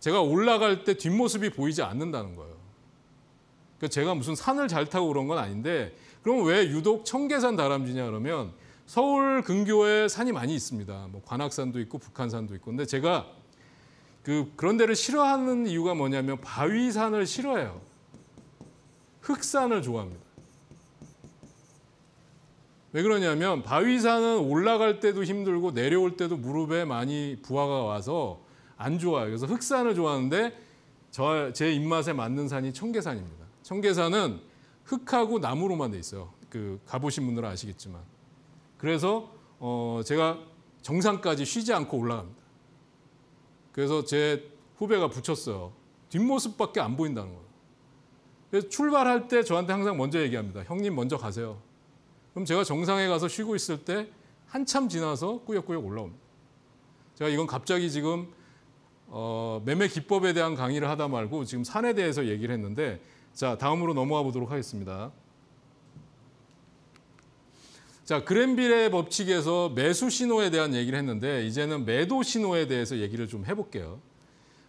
제가 올라갈 때 뒷모습이 보이지 않는다는 거예요. 그러니까 제가 무슨 산을 잘 타고 그런 건 아닌데 그럼 왜 유독 청계산 다람쥐냐 그러면 서울 근교에 산이 많이 있습니다. 뭐 관악산도 있고 북한산도 있고 근데 제가 그 그런 데를 싫어하는 이유가 뭐냐면 바위산을 싫어해요. 흑산을 좋아합니다. 왜 그러냐면 바위산은 올라갈 때도 힘들고 내려올 때도 무릎에 많이 부하가 와서 안 좋아요. 그래서 흑산을 좋아하는데 저, 제 입맛에 맞는 산이 청계산입니다. 청계산은 흙하고 나무로만 돼 있어요. 그 가보신 분들은 아시겠지만. 그래서 어, 제가 정상까지 쉬지 않고 올라갑니다. 그래서 제 후배가 붙였어요. 뒷모습밖에 안 보인다는 거예요. 출발할 때 저한테 항상 먼저 얘기합니다. 형님 먼저 가세요. 그럼 제가 정상에 가서 쉬고 있을 때 한참 지나서 꾸역꾸역 올라옵니다. 제가 이건 갑자기 지금 어, 매매 기법에 대한 강의를 하다 말고 지금 산에 대해서 얘기를 했는데 자 다음으로 넘어가 보도록 하겠습니다. 자 그랜빌의 법칙에서 매수 신호에 대한 얘기를 했는데 이제는 매도 신호에 대해서 얘기를 좀 해볼게요.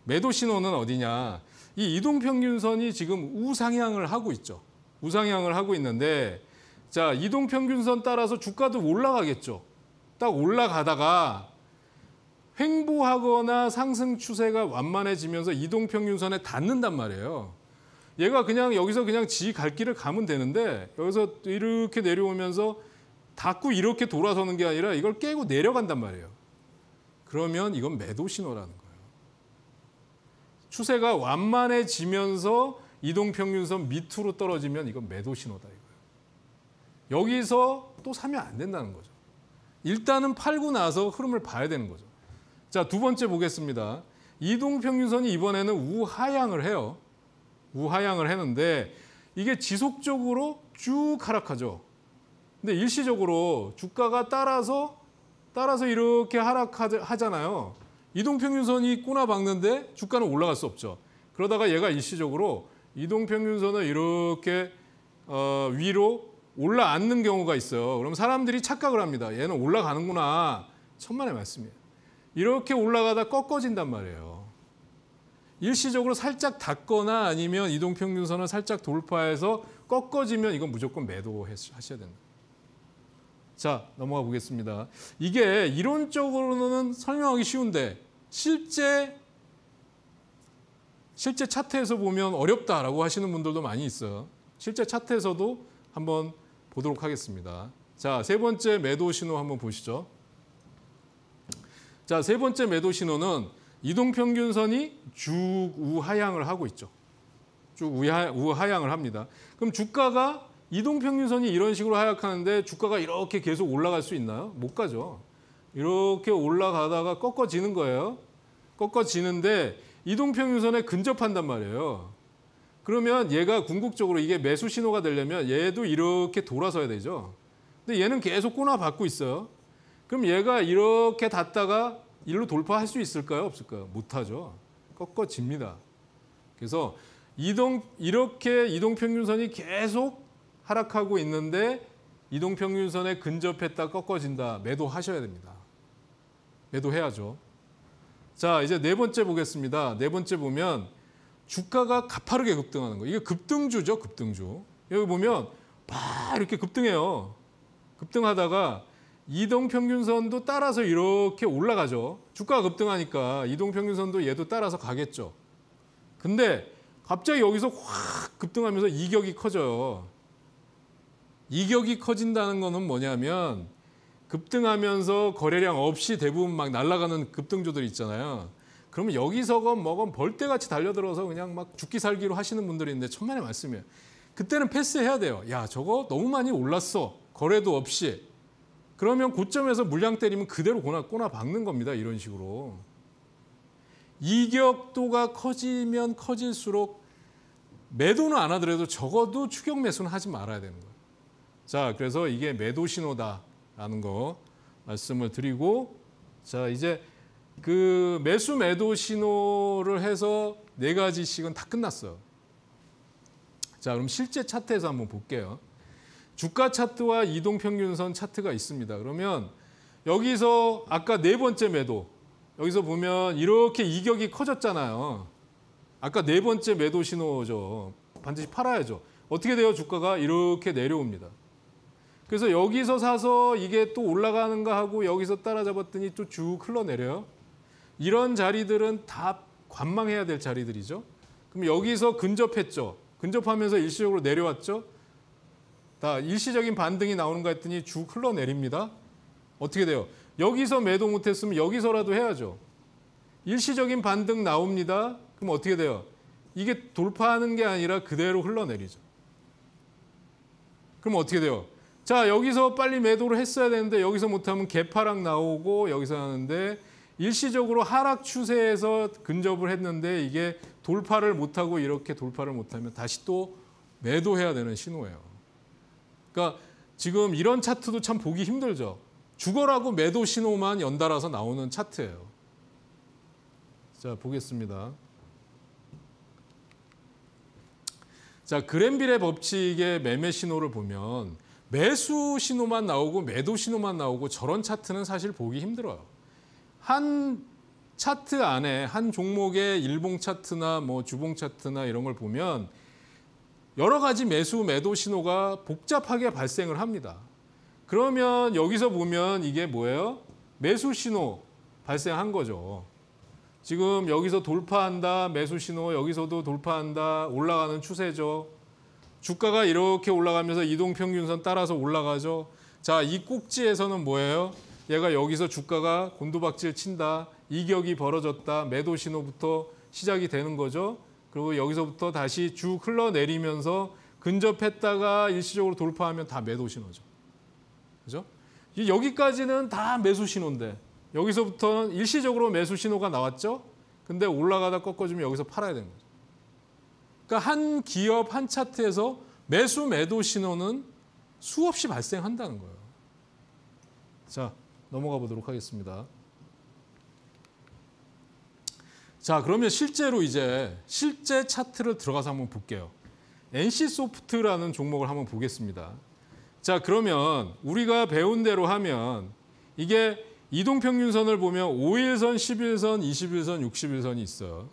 매도 신호는 어디냐? 이 이동평균선이 지금 우상향을 하고 있죠. 우상향을 하고 있는데 자, 이동 평균선 따라서 주가도 올라가겠죠. 딱 올라가다가 횡보하거나 상승 추세가 완만해지면서 이동 평균선에 닿는단 말이에요. 얘가 그냥 여기서 그냥 지 갈 길을 가면 되는데 여기서 이렇게 내려오면서 닫고 이렇게 돌아서는 게 아니라 이걸 깨고 내려간단 말이에요. 그러면 이건 매도 신호라는 거예요. 추세가 완만해지면서 이동평균선 밑으로 떨어지면 이건 매도 신호다. 이거. 여기서 또 사면 안 된다는 거죠. 일단은 팔고 나서 흐름을 봐야 되는 거죠. 자, 두 번째 보겠습니다. 이동평균선이 이번에는 우하향을 해요. 우하향을 했는데 이게 지속적으로 쭉 하락하죠. 근데 일시적으로 주가가 따라서 따라서 이렇게 하락하잖아요. 이동평균선이 꼬나 박는데 주가는 올라갈 수 없죠. 그러다가 얘가 일시적으로 이동평균선을 이렇게 어, 위로 올라앉는 경우가 있어요. 그럼 사람들이 착각을 합니다. 얘는 올라가는구나. 천만의 말씀이에요. 이렇게 올라가다 꺾어진단 말이에요. 일시적으로 살짝 닿거나 아니면 이동평균선을 살짝 돌파해서 꺾어지면 이건 무조건 매도하셔야 된다. 자, 넘어가 보겠습니다. 이게 이론적으로는 설명하기 쉬운데 실제 실제 차트에서 보면 어렵다라고 하시는 분들도 많이 있어요. 실제 차트에서도 한번 보도록 하겠습니다. 자, 세 번째 매도 신호 한번 보시죠. 자, 세 번째 매도 신호는 이동평균선이 쭉 우하향을 하고 있죠. 쭉 우하, 우하향을 합니다. 그럼 주가가 이동평균선이 이런 식으로 하향하는데 주가가 이렇게 계속 올라갈 수 있나요? 못 가죠. 이렇게 올라가다가 꺾어지는 거예요. 꺾어지는데 이동평균선에 근접한단 말이에요. 그러면 얘가 궁극적으로 이게 매수 신호가 되려면 얘도 이렇게 돌아서야 되죠. 근데 얘는 계속 꼬나 받고 있어요. 그럼 얘가 이렇게 닿다가 일로 돌파할 수 있을까요? 없을까요? 못하죠. 꺾어집니다. 그래서 이동 이렇게 이동평균선이 계속 하락하고 있는데 이동평균선에 근접했다 꺾어진다. 매도하셔야 됩니다. 매도해야죠. 자, 이제 네 번째 보겠습니다. 네 번째 보면 주가가 가파르게 급등하는 거예요. 이게 급등주죠, 급등주. 여기 보면 막 이렇게 급등해요. 급등하다가 이동평균선도 따라서 이렇게 올라가죠. 주가가 급등하니까 이동평균선도 얘도 따라서 가겠죠. 근데 갑자기 여기서 확 급등하면서 이격이 커져요. 이격이 커진다는 거는 뭐냐면 급등하면서 거래량 없이 대부분 막 날아가는 급등주들 있잖아요. 그러면 여기서건 뭐건 벌떼같이 달려들어서 그냥 막 죽기 살기로 하시는 분들이 있는데 천만의 말씀이에요. 그때는 패스해야 돼요. 야 저거 너무 많이 올랐어. 거래도 없이. 그러면 고점에서 물량 때리면 그대로 꼬나, 꼬나 박는 겁니다. 이런 식으로. 이격도가 커지면 커질수록 매도는 안 하더라도 적어도 추격 매수는 하지 말아야 되는 거예요. 자, 그래서 이게 매도 신호다라는 거 말씀을 드리고 자, 이제 그 매수 매도 신호를 해서 네 가지씩은 다 끝났어. 요 자, 그럼 실제 차트에서 한번 볼게요. 주가 차트와 이동평균선 차트가 있습니다. 그러면 여기서 아까 네 번째 매도, 여기서 보면 이렇게 이격이 커졌잖아요. 아까 네 번째 매도 신호죠. 반드시 팔아야죠. 어떻게 돼요? 주가가 이렇게 내려옵니다. 그래서 여기서 사서 이게 또 올라가는가 하고 여기서 따라잡았더니 또 쭉 흘러내려요. 이런 자리들은 다 관망해야 될 자리들이죠. 그럼 여기서 근접했죠. 근접하면서 일시적으로 내려왔죠. 다 일시적인 반등이 나오는가 했더니 쭉 흘러내립니다. 어떻게 돼요? 여기서 매도 못했으면 여기서라도 해야죠. 일시적인 반등 나옵니다. 그럼 어떻게 돼요? 이게 돌파하는 게 아니라 그대로 흘러내리죠. 그럼 어떻게 돼요? 자, 여기서 빨리 매도를 했어야 되는데 여기서 못하면 개파락 나오고 여기서 하는데 일시적으로 하락 추세에서 근접을 했는데 이게 돌파를 못하고 이렇게 돌파를 못하면 다시 또 매도해야 되는 신호예요. 그러니까 지금 이런 차트도 참 보기 힘들죠. 죽어라고 매도 신호만 연달아서 나오는 차트예요. 자, 보겠습니다. 자, 그랜빌의 법칙의 매매 신호를 보면 매수 신호만 나오고 매도 신호만 나오고 저런 차트는 사실 보기 힘들어요. 한 차트 안에 한 종목의 일봉 차트나 뭐 주봉 차트나 이런 걸 보면 여러 가지 매수 매도 신호가 복잡하게 발생을 합니다. 그러면 여기서 보면 이게 뭐예요? 매수 신호 발생한 거죠. 지금 여기서 돌파한다, 매수 신호, 여기서도 돌파한다, 올라가는 추세죠. 주가가 이렇게 올라가면서 이동평균선 따라서 올라가죠. 자, 이 꼭지에서는 뭐예요? 얘가 여기서 주가가 곤두박질 친다. 이격이 벌어졌다. 매도 신호부터 시작이 되는 거죠. 그리고 여기서부터 다시 쭉 흘러내리면서 근접했다가 일시적으로 돌파하면 다 매도 신호죠. 그죠? 여기까지는 다 매수 신호인데 여기서부터는 일시적으로 매수 신호가 나왔죠. 근데 올라가다 꺾어지면 여기서 팔아야 되는 거죠. 그러니까 한 기업 한 차트에서 매수 매도 신호는 수없이 발생한다는 거예요. 자, 넘어가 보도록 하겠습니다. 자, 그러면 실제로 이제 실제 차트를 들어가서 한번 볼게요. NC소프트라는 종목을 한번 보겠습니다. 자, 그러면 우리가 배운 대로 하면 이게 이동평균선을 보면 5일선, 11선, 21선, 61선이 있어요.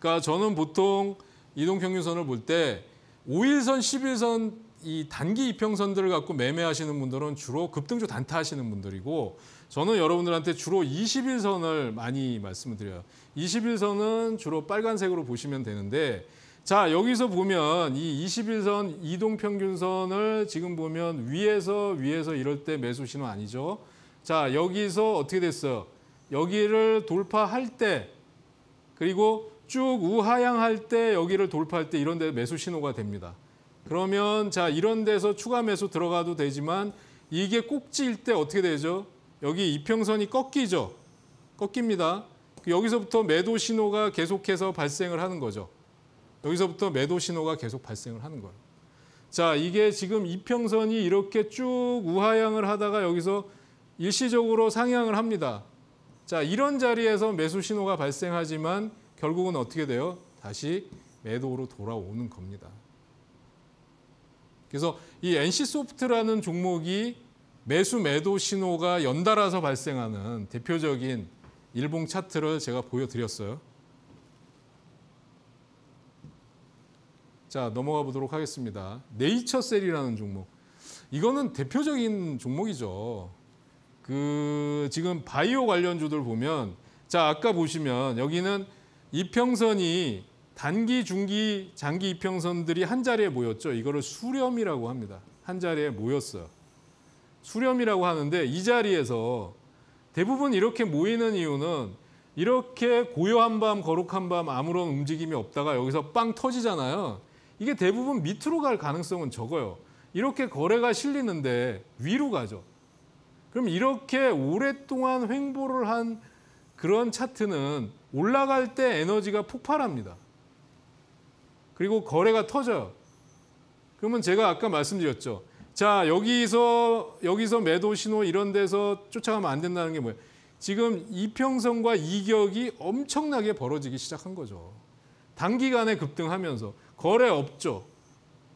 그러니까 저는 보통 이동평균선을 볼 때 5일선, 11선 이 단기 이평선들을 갖고 매매하시는 분들은 주로 급등주 단타 하시는 분들이고 저는 여러분들한테 주로 21선을 많이 말씀을 드려요. 21선은 주로 빨간색으로 보시면 되는데 자 여기서 보면 이 21선 이동평균선을 지금 보면 위에서 위에서 이럴 때 매수 신호 아니죠. 자 여기서 어떻게 됐어요? 여기를 돌파할 때 그리고 쭉 우하향 할때 여기를 돌파할 때 이런 데 매수 신호가 됩니다. 그러면 자 이런 데서 추가 매수 들어가도 되지만 이게 꼭지일 때 어떻게 되죠? 여기 이평선이 꺾이죠. 꺾입니다. 여기서부터 매도 신호가 계속해서 발생을 하는 거죠. 여기서부터 매도 신호가 계속 발생을 하는 거예요. 자, 이게 지금 이평선이 이렇게 쭉 우하향을 하다가 여기서 일시적으로 상향을 합니다. 자, 이런 자리에서 매수 신호가 발생하지만 결국은 어떻게 돼요? 다시 매도로 돌아오는 겁니다. 그래서 이 NC소프트라는 종목이 매수 매도 신호가 연달아서 발생하는 대표적인 일봉 차트를 제가 보여드렸어요. 자, 넘어가 보도록 하겠습니다. 네이처셀이라는 종목. 이거는 대표적인 종목이죠. 그 지금 바이오 관련주들 보면 자, 아까 보시면 여기는 이평선이 단기, 중기, 장기 이평선들이 한 자리에 모였죠. 이거를 수렴이라고 합니다. 한 자리에 모였어요. 수렴이라고 하는데 이 자리에서 대부분 이렇게 모이는 이유는 이렇게 고요한 밤, 거룩한 밤 아무런 움직임이 없다가 여기서 빵 터지잖아요. 이게 대부분 밑으로 갈 가능성은 적어요. 이렇게 거래가 실리는데 위로 가죠. 그럼 이렇게 오랫동안 횡보를 한 그런 차트는 올라갈 때 에너지가 폭발합니다. 그리고 거래가 터져요. 그러면 제가 아까 말씀드렸죠. 자, 여기서, 여기서 매도 신호 이런 데서 쫓아가면 안 된다는 게 뭐예요? 지금 이평선과 이격이 엄청나게 벌어지기 시작한 거죠. 단기간에 급등하면서 거래 없죠.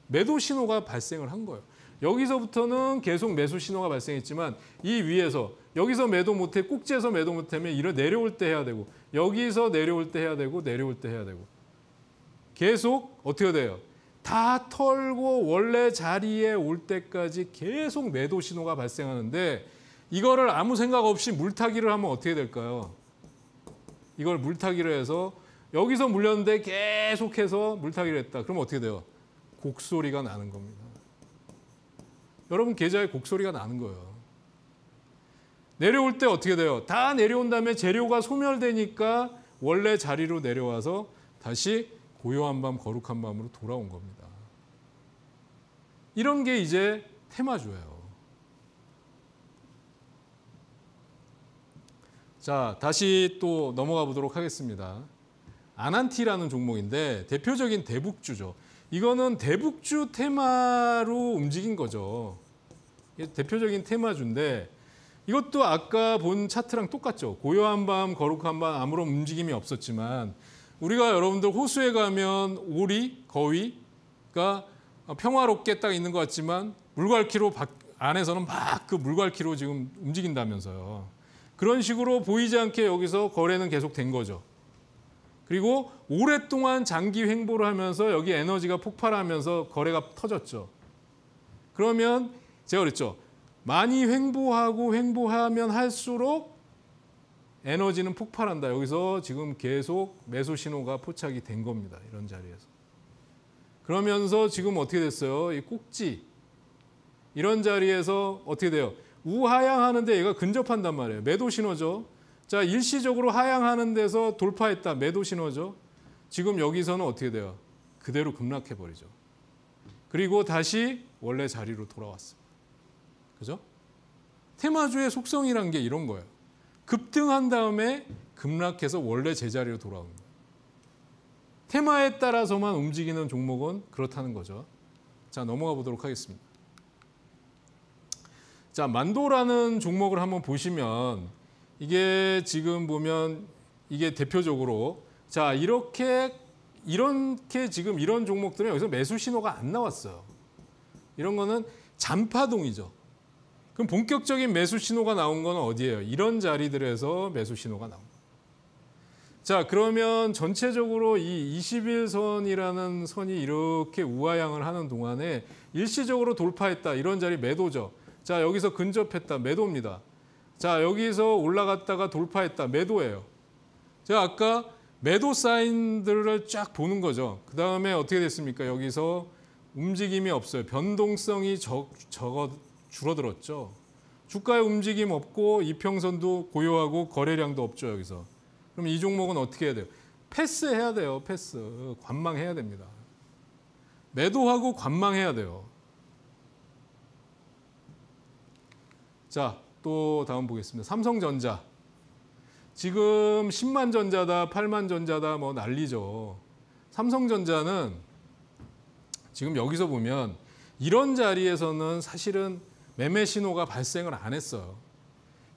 매도 신호가 발생을 한 거예요. 여기서부터는 계속 매수 신호가 발생했지만 이 위에서 여기서 매도 못해 꼭지에서 매도 못하면 이런 내려올 때 해야 되고 여기서 내려올 때 해야 되고 내려올 때 해야 되고 계속 어떻게 돼요? 다 털고 원래 자리에 올 때까지 계속 매도 신호가 발생하는데 이거를 아무 생각 없이 물타기를 하면 어떻게 될까요? 이걸 물타기를 해서 여기서 물렸는데 계속해서 물타기를 했다. 그러 어떻게 돼요? 곡소리가 나는 겁니다. 여러분 계좌에 곡소리가 나는 거예요. 내려올 때 어떻게 돼요? 다 내려온 다음에 재료가 소멸되니까 원래 자리로 내려와서 다시 고요한 밤 거룩한 밤으로 돌아온 겁니다. 이런 게 이제 테마주예요. 자, 다시 또 넘어가 보도록 하겠습니다. 아난티라는 종목인데 대표적인 대북주죠. 이거는 대북주 테마로 움직인 거죠. 대표적인 테마주인데 이것도 아까 본 차트랑 똑같죠. 고요한 밤, 거룩한 밤 아무런 움직임이 없었지만 우리가 여러분들 호수에 가면 오리, 거위가 평화롭게 딱 있는 것 같지만 물갈키로 안에서는 막 그물갈키로 지금 움직인다면서요. 그런 식으로 보이지 않게 여기서 거래는 계속된 거죠. 그리고 오랫동안 장기 횡보를 하면서 여기 에너지가 폭발하면서 거래가 터졌죠. 그러면 제가 그랬죠. 많이 횡보하고 횡보하면 할수록 에너지는 폭발한다. 여기서 지금 계속 매수 신호가 포착이 된 겁니다. 이런 자리에서. 그러면서 지금 어떻게 됐어요? 이 꼭지. 이런 자리에서 어떻게 돼요? 우하향하는데 얘가 근접한단 말이에요. 매도 신호죠. 자, 일시적으로 하향하는 데서 돌파했다. 매도 신호죠. 지금 여기서는 어떻게 돼요? 그대로 급락해버리죠. 그리고 다시 원래 자리로 돌아왔습니다. 그죠? 테마주의 속성이란 게 이런 거예요. 급등한 다음에 급락해서 원래 제자리로 돌아옵니다. 테마에 따라서만 움직이는 종목은 그렇다는 거죠. 자, 넘어가 보도록 하겠습니다. 자, 만도라는 종목을 한번 보시면 이게 지금 보면 이게 대표적으로 자, 이렇게 이렇게 지금 이런 종목들은 여기서 매수 신호가 안 나왔어요. 이런 거는 잔파동이죠. 그럼 본격적인 매수 신호가 나온 건 어디예요? 이런 자리들에서 매수 신호가 나온 요 자, 그러면 전체적으로 이 21선이라는 선이 이렇게 우하향을 하는 동안에 일시적으로 돌파했다. 이런 자리 매도죠. 자, 여기서 근접했다. 매도입니다. 자, 여기서 올라갔다가 돌파했다. 매도예요. 제가 아까 매도 사인들을 쫙 보는 거죠. 그 다음에 어떻게 됐습니까? 여기서 움직임이 없어요. 변동성이 적, 적 줄어들었죠. 주가의 움직임 없고 이평선도 고요하고 거래량도 없죠, 여기서. 그럼 이 종목은 어떻게 해야 돼요? 패스해야 돼요, 패스. 관망해야 됩니다. 매도하고 관망해야 돼요. 자, 또 다음 보겠습니다. 삼성전자. 지금 10만 전자다, 8만 전자다 뭐 난리죠. 삼성전자는 지금 여기서 보면 이런 자리에서는 사실은 매매 신호가 발생을 안 했어요.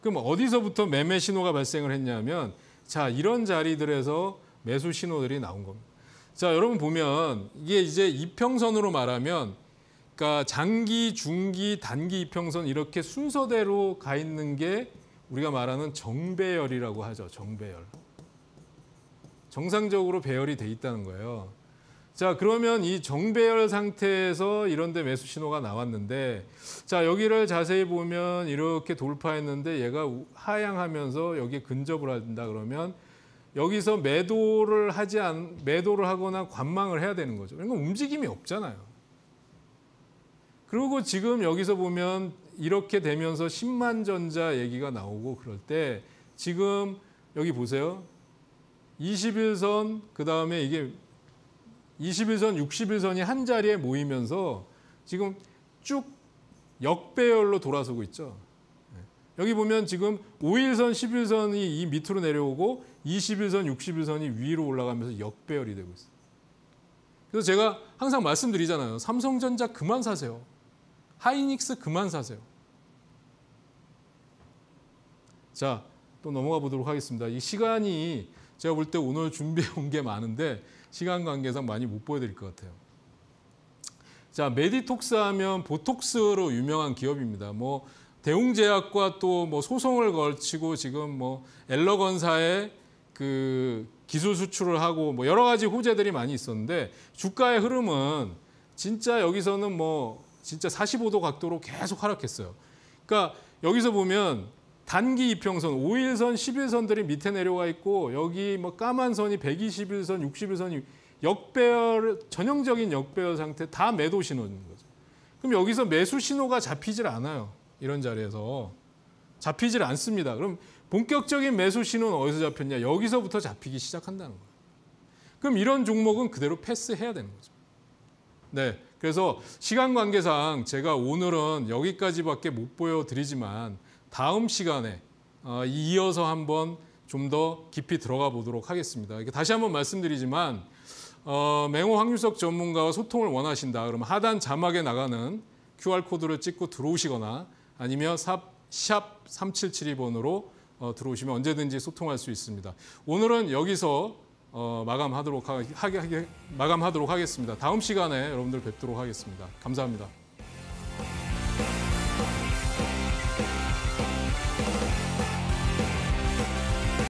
그럼 어디서부터 매매 신호가 발생을 했냐면 자 이런 자리들에서 매수 신호들이 나온 겁니다. 자 여러분 보면 이게 이제 이평선으로 말하면 그러니까 장기, 중기, 단기 이평선 이렇게 순서대로 가 있는 게 우리가 말하는 정배열이라고 하죠. 정배열. 정상적으로 배열이 돼 있다는 거예요. 자 그러면 이 정배열 상태에서 이런데 매수 신호가 나왔는데 자 여기를 자세히 보면 이렇게 돌파했는데 얘가 하향하면서 여기 근접을 한다 그러면 여기서 매도를 하지 않 매도를 하거나 관망을 해야 되는 거죠. 그러니까 움직임이 없잖아요. 그리고 지금 여기서 보면 이렇게 되면서 10만 전자 얘기가 나오고 그럴 때 지금 여기 보세요. 21선 그다음에 이게 21선, 61선이 한 자리에 모이면서 지금 쭉 역배열로 돌아서고 있죠. 여기 보면 지금 5일선, 11선이 이 밑으로 내려오고 21선, 61선이 위로 올라가면서 역배열이 되고 있어요. 그래서 제가 항상 말씀드리잖아요. 삼성전자 그만 사세요. 하이닉스 그만 사세요. 자, 또 넘어가 보도록 하겠습니다. 이 시간이 제가 볼 때 오늘 준비해 온 게 많은데 시간 관계상 많이 못 보여드릴 것 같아요. 자, 메디톡스 하면 보톡스로 유명한 기업입니다. 뭐 대웅제약과 또 뭐 소송을 걸치고 지금 뭐 엘러건사에 그 기술 수출을 하고 뭐 여러 가지 호재들이 많이 있었는데 주가의 흐름은 진짜 여기서는 뭐 진짜 45도 각도로 계속 하락했어요. 그러니까 여기서 보면 단기 이평선, 5일선, 10일선들이 밑에 내려와 있고 여기 뭐 까만 선이 1 2 0일선6 0일선이 역배열 전형적인 역배열 상태 다 매도 신호인 거죠. 그럼 여기서 매수 신호가 잡히질 않아요. 이런 자리에서 잡히질 않습니다. 그럼 본격적인 매수 신호는 어디서 잡혔냐? 여기서부터 잡히기 시작한다는 거예요. 그럼 이런 종목은 그대로 패스해야 되는 거죠. 네. 그래서 시간 관계상 제가 오늘은 여기까지밖에 못 보여드리지만 다음 시간에 어, 이어서 한번 좀 더 깊이 들어가 보도록 하겠습니다. 다시 한번 말씀드리지만 어, 맹호 황유석 전문가와 소통을 원하신다. 그러면 하단 자막에 나가는 QR코드를 찍고 들어오시거나 아니면 샵 3772번으로 어, 들어오시면 언제든지 소통할 수 있습니다. 오늘은 여기서 마감하도록, 하, 하, 하, 마감하도록 하겠습니다. 다음 시간에 여러분들 뵙도록 하겠습니다. 감사합니다.